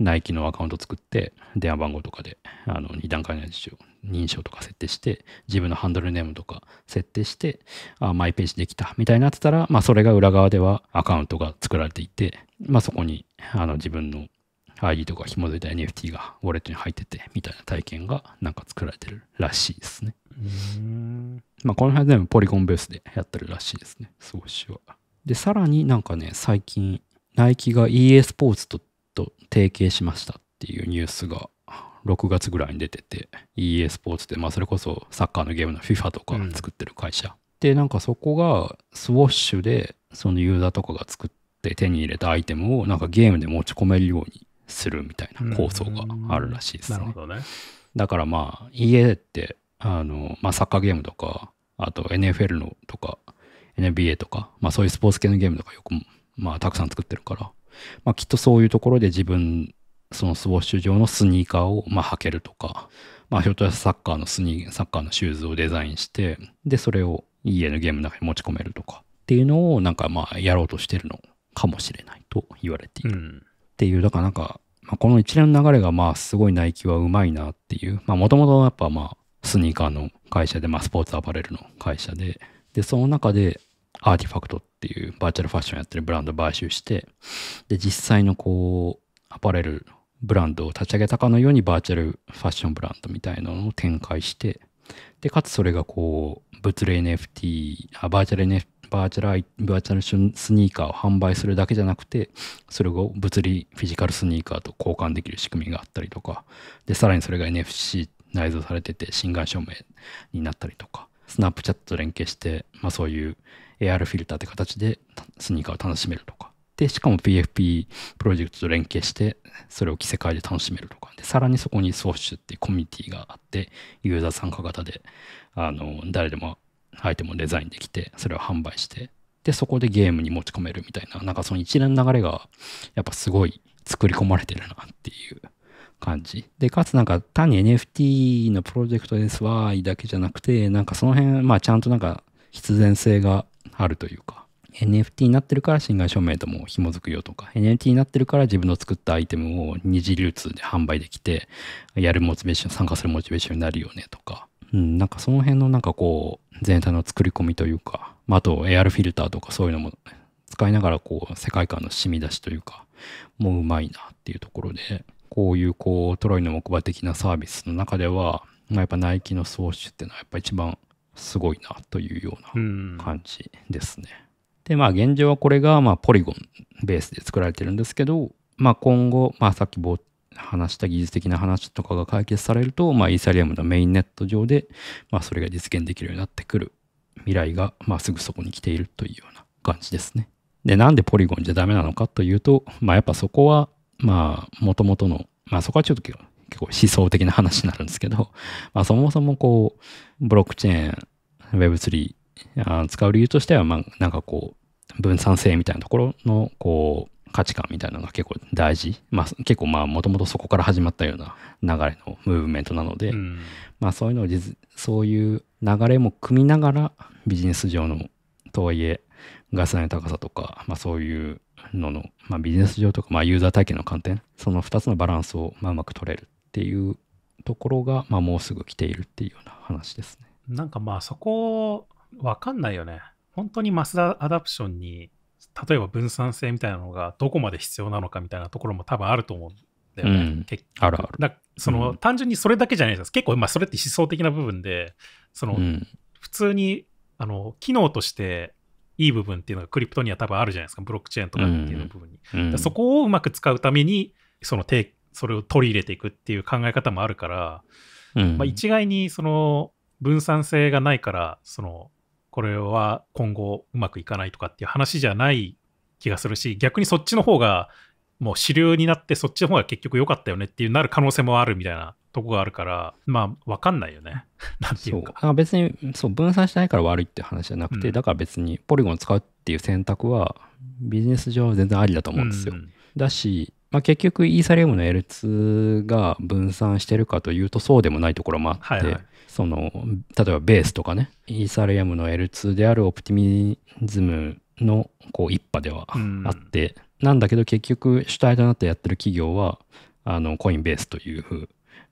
ナイキのアカウント作って、電話番号とかで、あの、2段階の認証認証とか設定して、自分のハンドルネームとか設定して、あ、マイページできた、みたいになってたら、まあ、それが裏側ではアカウントが作られていて、まあ、そこに、あの、自分の ID とか紐づいた NFT がウォレットに入ってて、みたいな体験がなんか作られてるらしいですね。うんまあ、この辺全部ポリゴンベースでやってるらしいですね。少しは。で、さらになんかね、最近、ナイキが EA スポーツとと提携しましたっていうニュースが6月ぐらいに出てて EA スポーツで、まあ、それこそサッカーのゲームの FIFA とか作ってる会社、うん、でなんかそこがスウォッシュでそのユーザーとかが作って手に入れたアイテムをなんかゲームで持ち込めるようにするみたいな構想があるらしいですねるほどね、だからまあ EA ってあの、まあ、サッカーゲームとかあと NFL のとか NBA とか、まあそういうスポーツ系のゲームとかよく、まあたくさん作ってるから、まあきっとそういうところで自分、そのスウォッシュ上のスニーカーを、まあ履けるとか、まあひょっとしたらサッカーのスニー、サッカーのシューズをデザインして、で、それを家のゲームの中に持ち込めるとかっていうのをなんかまあやろうとしてるのかもしれないと言われている。うん、っていう、だからなんか、まあ、この一連の流れがまあすごいナイキはうまいなっていう、まあもともとやっぱまあスニーカーの会社で、まあスポーツアパレルの会社で、で、その中で、アーティファクトっていうバーチャルファッションやってるブランド買収して、で、実際のこう、アパレルブランドを立ち上げたかのようにバーチャルファッションブランドみたいなのを展開して、で、かつそれがこう、物理 NFT、あバーチャル NFT、バーチャルバーチャルスニーカーを販売するだけじゃなくて、それを物理フィジカルスニーカーと交換できる仕組みがあったりとか、で、さらにそれが NFC 内蔵されてて、心眼証明になったりとか、スナップチャットと連携して、まあそういう AR フィルターって形でスニーカーを楽しめるとか。で、しかも PFP プロジェクトと連携して、それを着せ替えで楽しめるとか。で、さらにそこにソーシュっていうコミュニティがあって、ユーザー参加型で、あの、誰でもアイテムをデザインできて、それを販売して、で、そこでゲームに持ち込めるみたいな、なんかその一連の流れが、やっぱすごい作り込まれてるなっていう感じ。で、かつなんか単に NFT のプロジェクトですわーいだけじゃなくて、なんかその辺、まあちゃんとなんか必然性があるというか NFT になってるから侵害証明とも紐づくよとか NFT になってるから自分の作ったアイテムを二次流通で販売できてやるモチベーション参加するモチベーションになるよねとか、うん、なんかその辺のなんかこう全体の作り込みというか、まあ、あと AR フィルターとかそういうのも使いながらこう世界観の染み出しというかもううまいなっていうところでこういうこうトロイの木馬的なサービスの中では、まあ、やっぱナイキの創出っていうのはやっぱ一番すごいなというような感じですね。でまあ現状はこれがまあポリゴンベースで作られてるんですけど、まあ、今後、まあ、さっき話した技術的な話とかが解決されると、まあ、イーサリアムのメインネット上で、まあ、それが実現できるようになってくる未来が、まあ、すぐそこに来ているというような感じですね。でなんでポリゴンじゃダメなのかというと、まあ、やっぱそこはまあもともとのまあそこはちょっと結構思想的な話になるんですけど、まあ、そもそもこう、ブロックチェーン、Web3 あ使う理由としては、まあ、なんかこう、分散性みたいなところの、こう、価値観みたいなのが結構大事。まあ、結構まあ、もともとそこから始まったような流れのムーブメントなので、うん、まあ、そういうのを実、そういう流れも組みながら、ビジネス上の、とはいえ、ガス代の高さとか、まあ、そういうのの、まあ、ビジネス上とか、まあ、ユーザー体験の観点、その2つのバランスをまあうまく取れるっていうところが、まあ、もうすぐ来ているっていうような話ですね。なんかまあそこわかんないよね。本当にマスダアダプションに例えば分散性みたいなのがどこまで必要なのかみたいなところも多分あると思うんだよね。うん、結あるある。その、うん、単純にそれだけじゃないです結構まあそれって思想的な部分でその、うん、普通にあの機能としていい部分っていうのがクリプトには多分あるじゃないですかブロックチェーンとかっていう部分に。うん、そこをうまく使うためにその提それを取り入れていくっていう考え方もあるから、うん、まあ、一概にその分散性がないからそのこれは今後うまくいかないとかっていう話じゃない気がするし逆にそっちの方がもう主流になってそっちの方が結局良かったよねっていうなる可能性もあるみたいなとこがあるからまあ分かんないよね なんていうかそ別にそう分散してないから悪いって話じゃなくて、うん、だから別にポリゴン使うっていう選択はビジネス上は全然ありだと思うんですよ、うん、だしまあ、結局イーサリアムの L2 が分散してるかというとそうでもないところもあって、はいはい、その例えばベースとかねイーサリアムの L2 であるオプティミズムのこう一派ではあって、うん、なんだけど結局主体となってやってる企業はあのコインベースという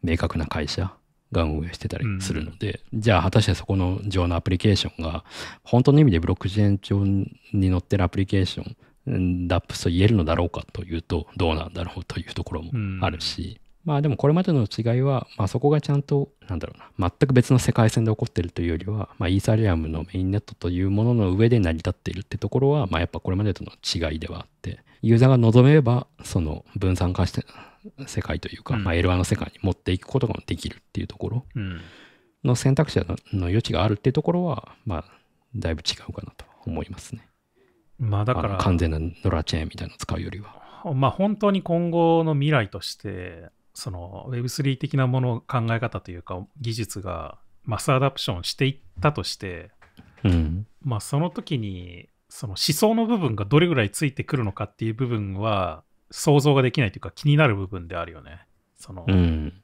明確な会社が運営してたりするので、うん、じゃあ果たしてそこの上のアプリケーションが本当の意味でブロックチェーン上に載ってるアプリケーションダップと言えるのだろうかというとどうなんだろうというところもあるし、うん、まあでもこれまでの違いは、まあ、そこがちゃんとなんだろうな全く別の世界線で起こってるというよりは、まあ、イーサリアムのメインネットというものの上で成り立っているってところは、まあ、やっぱこれまでとの違いではあってユーザーが望めばその分散化して世界というか、まあ、L1 の世界に持っていくことができるっていうところの選択肢の余地があるっていうところは、まあ、だいぶ違うかなと思いますね。まあだから完全なノラチェーンみたいなのを使うよりは。まあ本当に今後の未来としてその Web3 的なもの考え方というか技術がマスアダプションしていったとして、うん、まあその時にその思想の部分がどれぐらいついてくるのかっていう部分は想像ができないというか気になる部分であるよね。その、うん、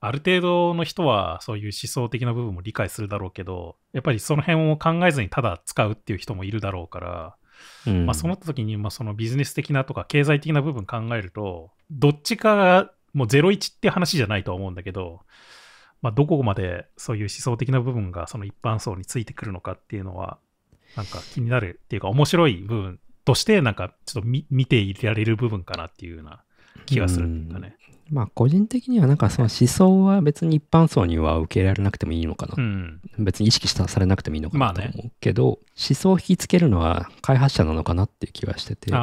ある程度の人はそういう思想的な部分も理解するだろうけどやっぱりその辺を考えずにただ使うっていう人もいるだろうから、うん、まあ、そうなった時に、まあ、そのビジネス的なとか経済的な部分考えるとどっちかがもう01って話じゃないとは思うんだけど、まあ、どこまでそういう思想的な部分がその一般層についてくるのかっていうのはなんか気になるっていうか面白い部分としてなんかちょっと見ていられる部分かなっていうような気がするんだうかね。まあ個人的にはなんかその思想は別に一般層には受け入れられなくてもいいのかな、うん、別に意識されなくてもいいのかなと思うけど、ね、思想を引きつけるのは開発者なのかなっていう気はしててや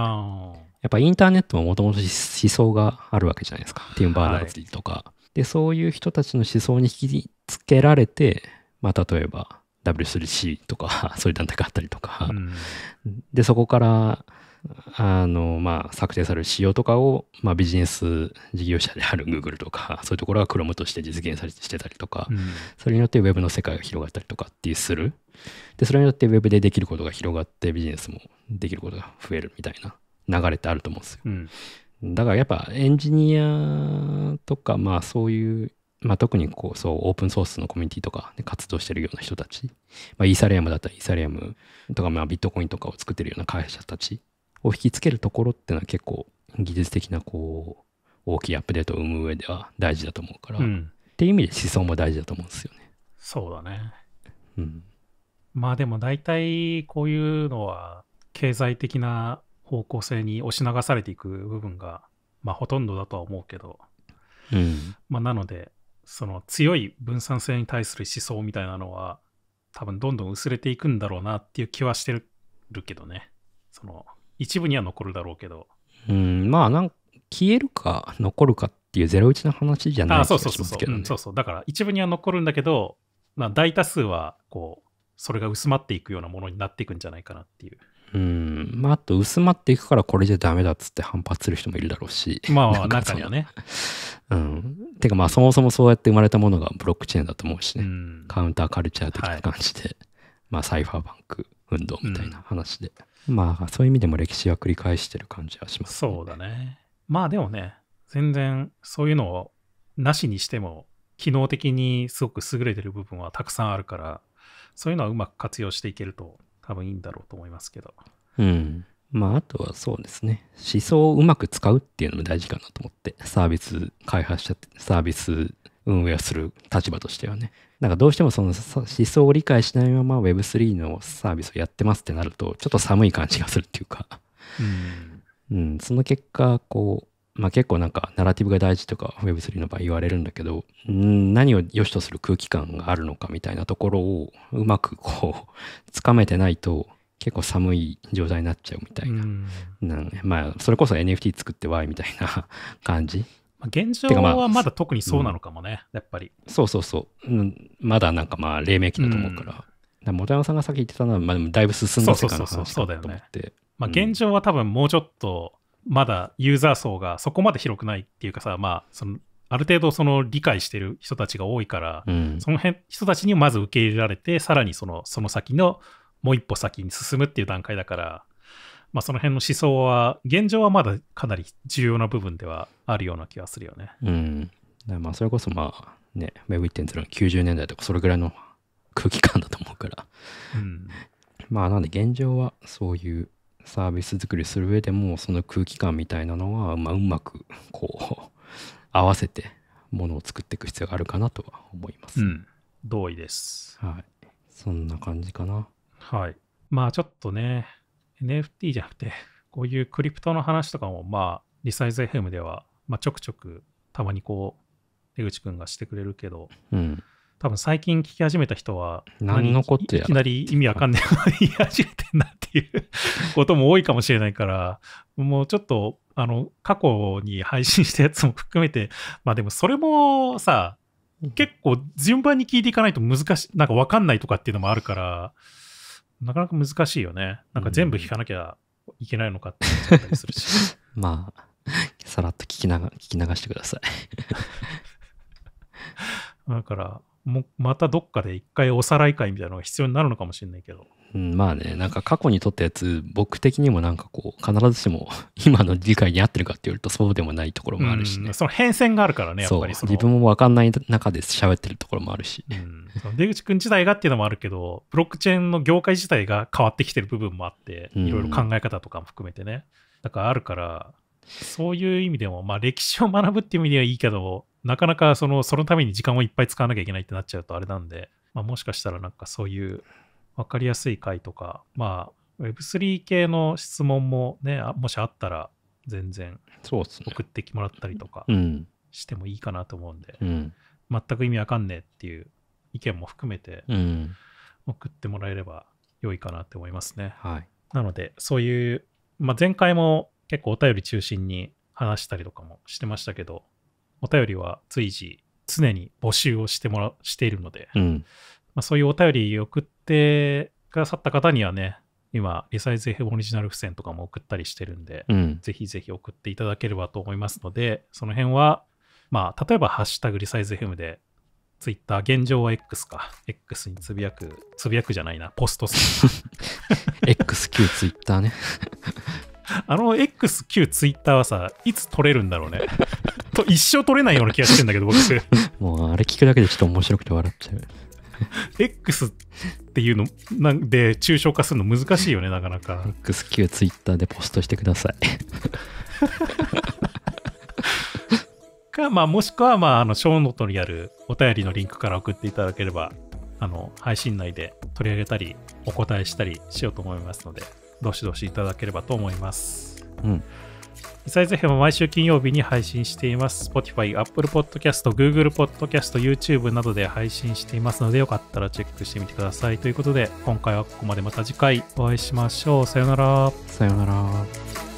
っぱインターネットももともと思想があるわけじゃないですかティム・バーナーズとか、はい、でそういう人たちの思想に引きつけられて、まあ、例えば W3C とか そういう団体があったりとか、うん、でそこからあの、まあ、策定される仕様とかを、まあ、ビジネス事業者である Google とか、そういうところは Chrome として実現されしてたりとか、うん、それによって Web の世界が広がったりとかっていうする。で、それによって Web でできることが広がって、ビジネスもできることが増えるみたいな流れってあると思うんですよ。うん、だからやっぱエンジニアとか、まあ、そういう、まあ、特にこう、そう、オープンソースのコミュニティとかで活動してるような人たち、まあ、イーサリアムだったらイーサリアムとか、まあ、ビットコインとかを作ってるような会社たちを引きつけるところっていうのは結構技術的なこう大きいアップデートを生む上では大事だと思うから、うん、っていう意味で思想も大事だと思うんですよね。そうだね。うん、まあでも大体こういうのは経済的な方向性に押し流されていく部分が、まあ、ほとんどだとは思うけど、うん、まあなのでその強い分散性に対する思想みたいなのは多分どんどん薄れていくんだろうなっていう気はしてるけどねその一部には残るだろうけど。うん、まあなん消えるか残るかっていうゼロイチの話じゃないですけど、ね、そうそうそう、うだから一部には残るんだけど、まあ、大多数はこうそれが薄まっていくようなものになっていくんじゃないかなっていう。うんまあ、あと薄まっていくからこれじゃダメだっつって反発する人もいるだろうしまあ中にはねうんてかまあそもそもそうやって生まれたものがブロックチェーンだと思うしね、うん、カウンターカルチャー的な感じで、はい、まあサイファーバンク運動みたいな話で、うんまあそういう意味でも歴史は繰り返してる感じはします、ね、そうだねまあでもね全然そういうのをなしにしても機能的にすごく優れてる部分はたくさんあるからそういうのはうまく活用していけると多分いいんだろうと思いますけどうんまああとはそうですね思想をうまく使うっていうのも大事かなと思ってサービス開発者サービス運営をする立場としてはね。なんかどうしてもその思想を理解しないまま Web3 のサービスをやってますってなると、ちょっと寒い感じがするっていうか、うん、うん、その結果、こう、まあ結構なんかナラティブが大事とか Web3 の場合言われるんだけど、ん何を良しとする空気感があるのかみたいなところをうまくこう、つかめてないと、結構寒い状態になっちゃうみたいな。うん、なまあ、それこそ NFT 作ってわいみたいな感じ現状はまだ特にそうなのかもね、うん、やっぱり。そうそうそう、うん、まだなんかまあ、黎明期だと思うから。うん、から山さんがさっき言ってたのは、まあ、だいぶ進んだ世界の話だと思って。そうそうそうそうだよね。まあ、現状は多分もうちょっと、まだユーザー層がそこまで広くないっていうかさ、まあ、そのある程度その理解してる人たちが多いから、うん、その辺人たちにまず受け入れられて、さらにそのその先のもう一歩先に進むっていう段階だから、まあ、その辺の思想は、現状はまだかなり重要な部分ではあるような気がするよね。うん。まあ、それこそまあ、ね、Web1.0 の90年代とか、それぐらいの空気感だと思うから。うん、まあ、なんで現状はそういうサービス作りする上でも、その空気感みたいなのは、まあ、うまく、こう、合わせて、ものを作っていく必要があるかなとは思います。うん、同意です。はい。そんな感じかな。はい。まあ、ちょっとね、NFT じゃなくて、こういうクリプトの話とかも、まあ、リサイズ FM では、まあ、ちょくちょくたまにこう、出口くんがしてくれるけど、うん、多分最近聞き始めた人は、何のこっちゃいきなり意味わかんない言い始めてんなっていう ことも多いかもしれないから、もうちょっと、あの、過去に配信したやつも含めて、まあでもそれもさ、結構順番に聞いていかないと難しい、なんかわかんないとかっていうのもあるから、なかなか難しいよね。なんか全部弾かなきゃいけないのかって思ったりするし。まあ、さらっと聞きなが聞き流してください。だから、もまたどっかで一回おさらい会みたいなのが必要になるのかもしれないけど。うん、まあね、なんか過去に撮ったやつ、僕的にもなんかこう、必ずしも 今の理解に合ってるかって言われるとそうでもないところもあるしね。うん、その変遷があるからね、やっぱり自分もわかんない中で喋ってるところもあるし。うん、出口くん自体がっていうのもあるけど、ブロックチェーンの業界自体が変わってきてる部分もあって、いろいろ考え方とかも含めてね。だからあるから、そういう意味でも、まあ歴史を学ぶっていう意味ではいいけど、なかなかその、そのために時間をいっぱい使わなきゃいけないってなっちゃうとあれなんで、まあもしかしたらなんかそういう分かりやすい回とか、まあ、Web3 系の質問もね、もしあったら全然送ってきもらったりとかしてもいいかなと思うんで、ねうん、全く意味わかんねえっていう意見も含めて送ってもらえれば良いかなって思いますね。うんはい、なので、そういう、まあ、前回も結構お便り中心に話したりとかもしてましたけど、お便りは随時常に募集をしてもらしているので、うん、まあ、そういうお便り送ってってくださった方にはね、今、リサイズ FM オリジナル付箋とかも送ったりしてるんで、うん、ぜひぜひ送っていただければと思いますので、その辺は、まあ、例えば、ハッシュタグリサイズ FM で、ツイッター、現状は X か。X につぶやく、つぶやくじゃないな、ポストする。XQ ツイッターね。あの XQ ツイッターはさ、いつ取れるんだろうね。と一生取れないような気がしてんだけど、僕。もうあれ聞くだけでちょっと面白くて笑っちゃう。X っていうのなんで抽象化するの難しいよねなかなか XQ i t t e r でポストしてくださいか、まあ、もしくは、まあ、あの、ショーノートにあるお便りのリンクから送っていただければ、あの、配信内で取り上げたり、お答えしたりしようと思いますので、どしどしいただければと思います。うん。ミサイズ編は毎週金曜日に配信しています。Spotify、Apple Podcast、Google Podcast、YouTube などで配信していますので、よかったらチェックしてみてください。ということで、今回はここまでまた次回お会いしましょう。さよなら。さよなら。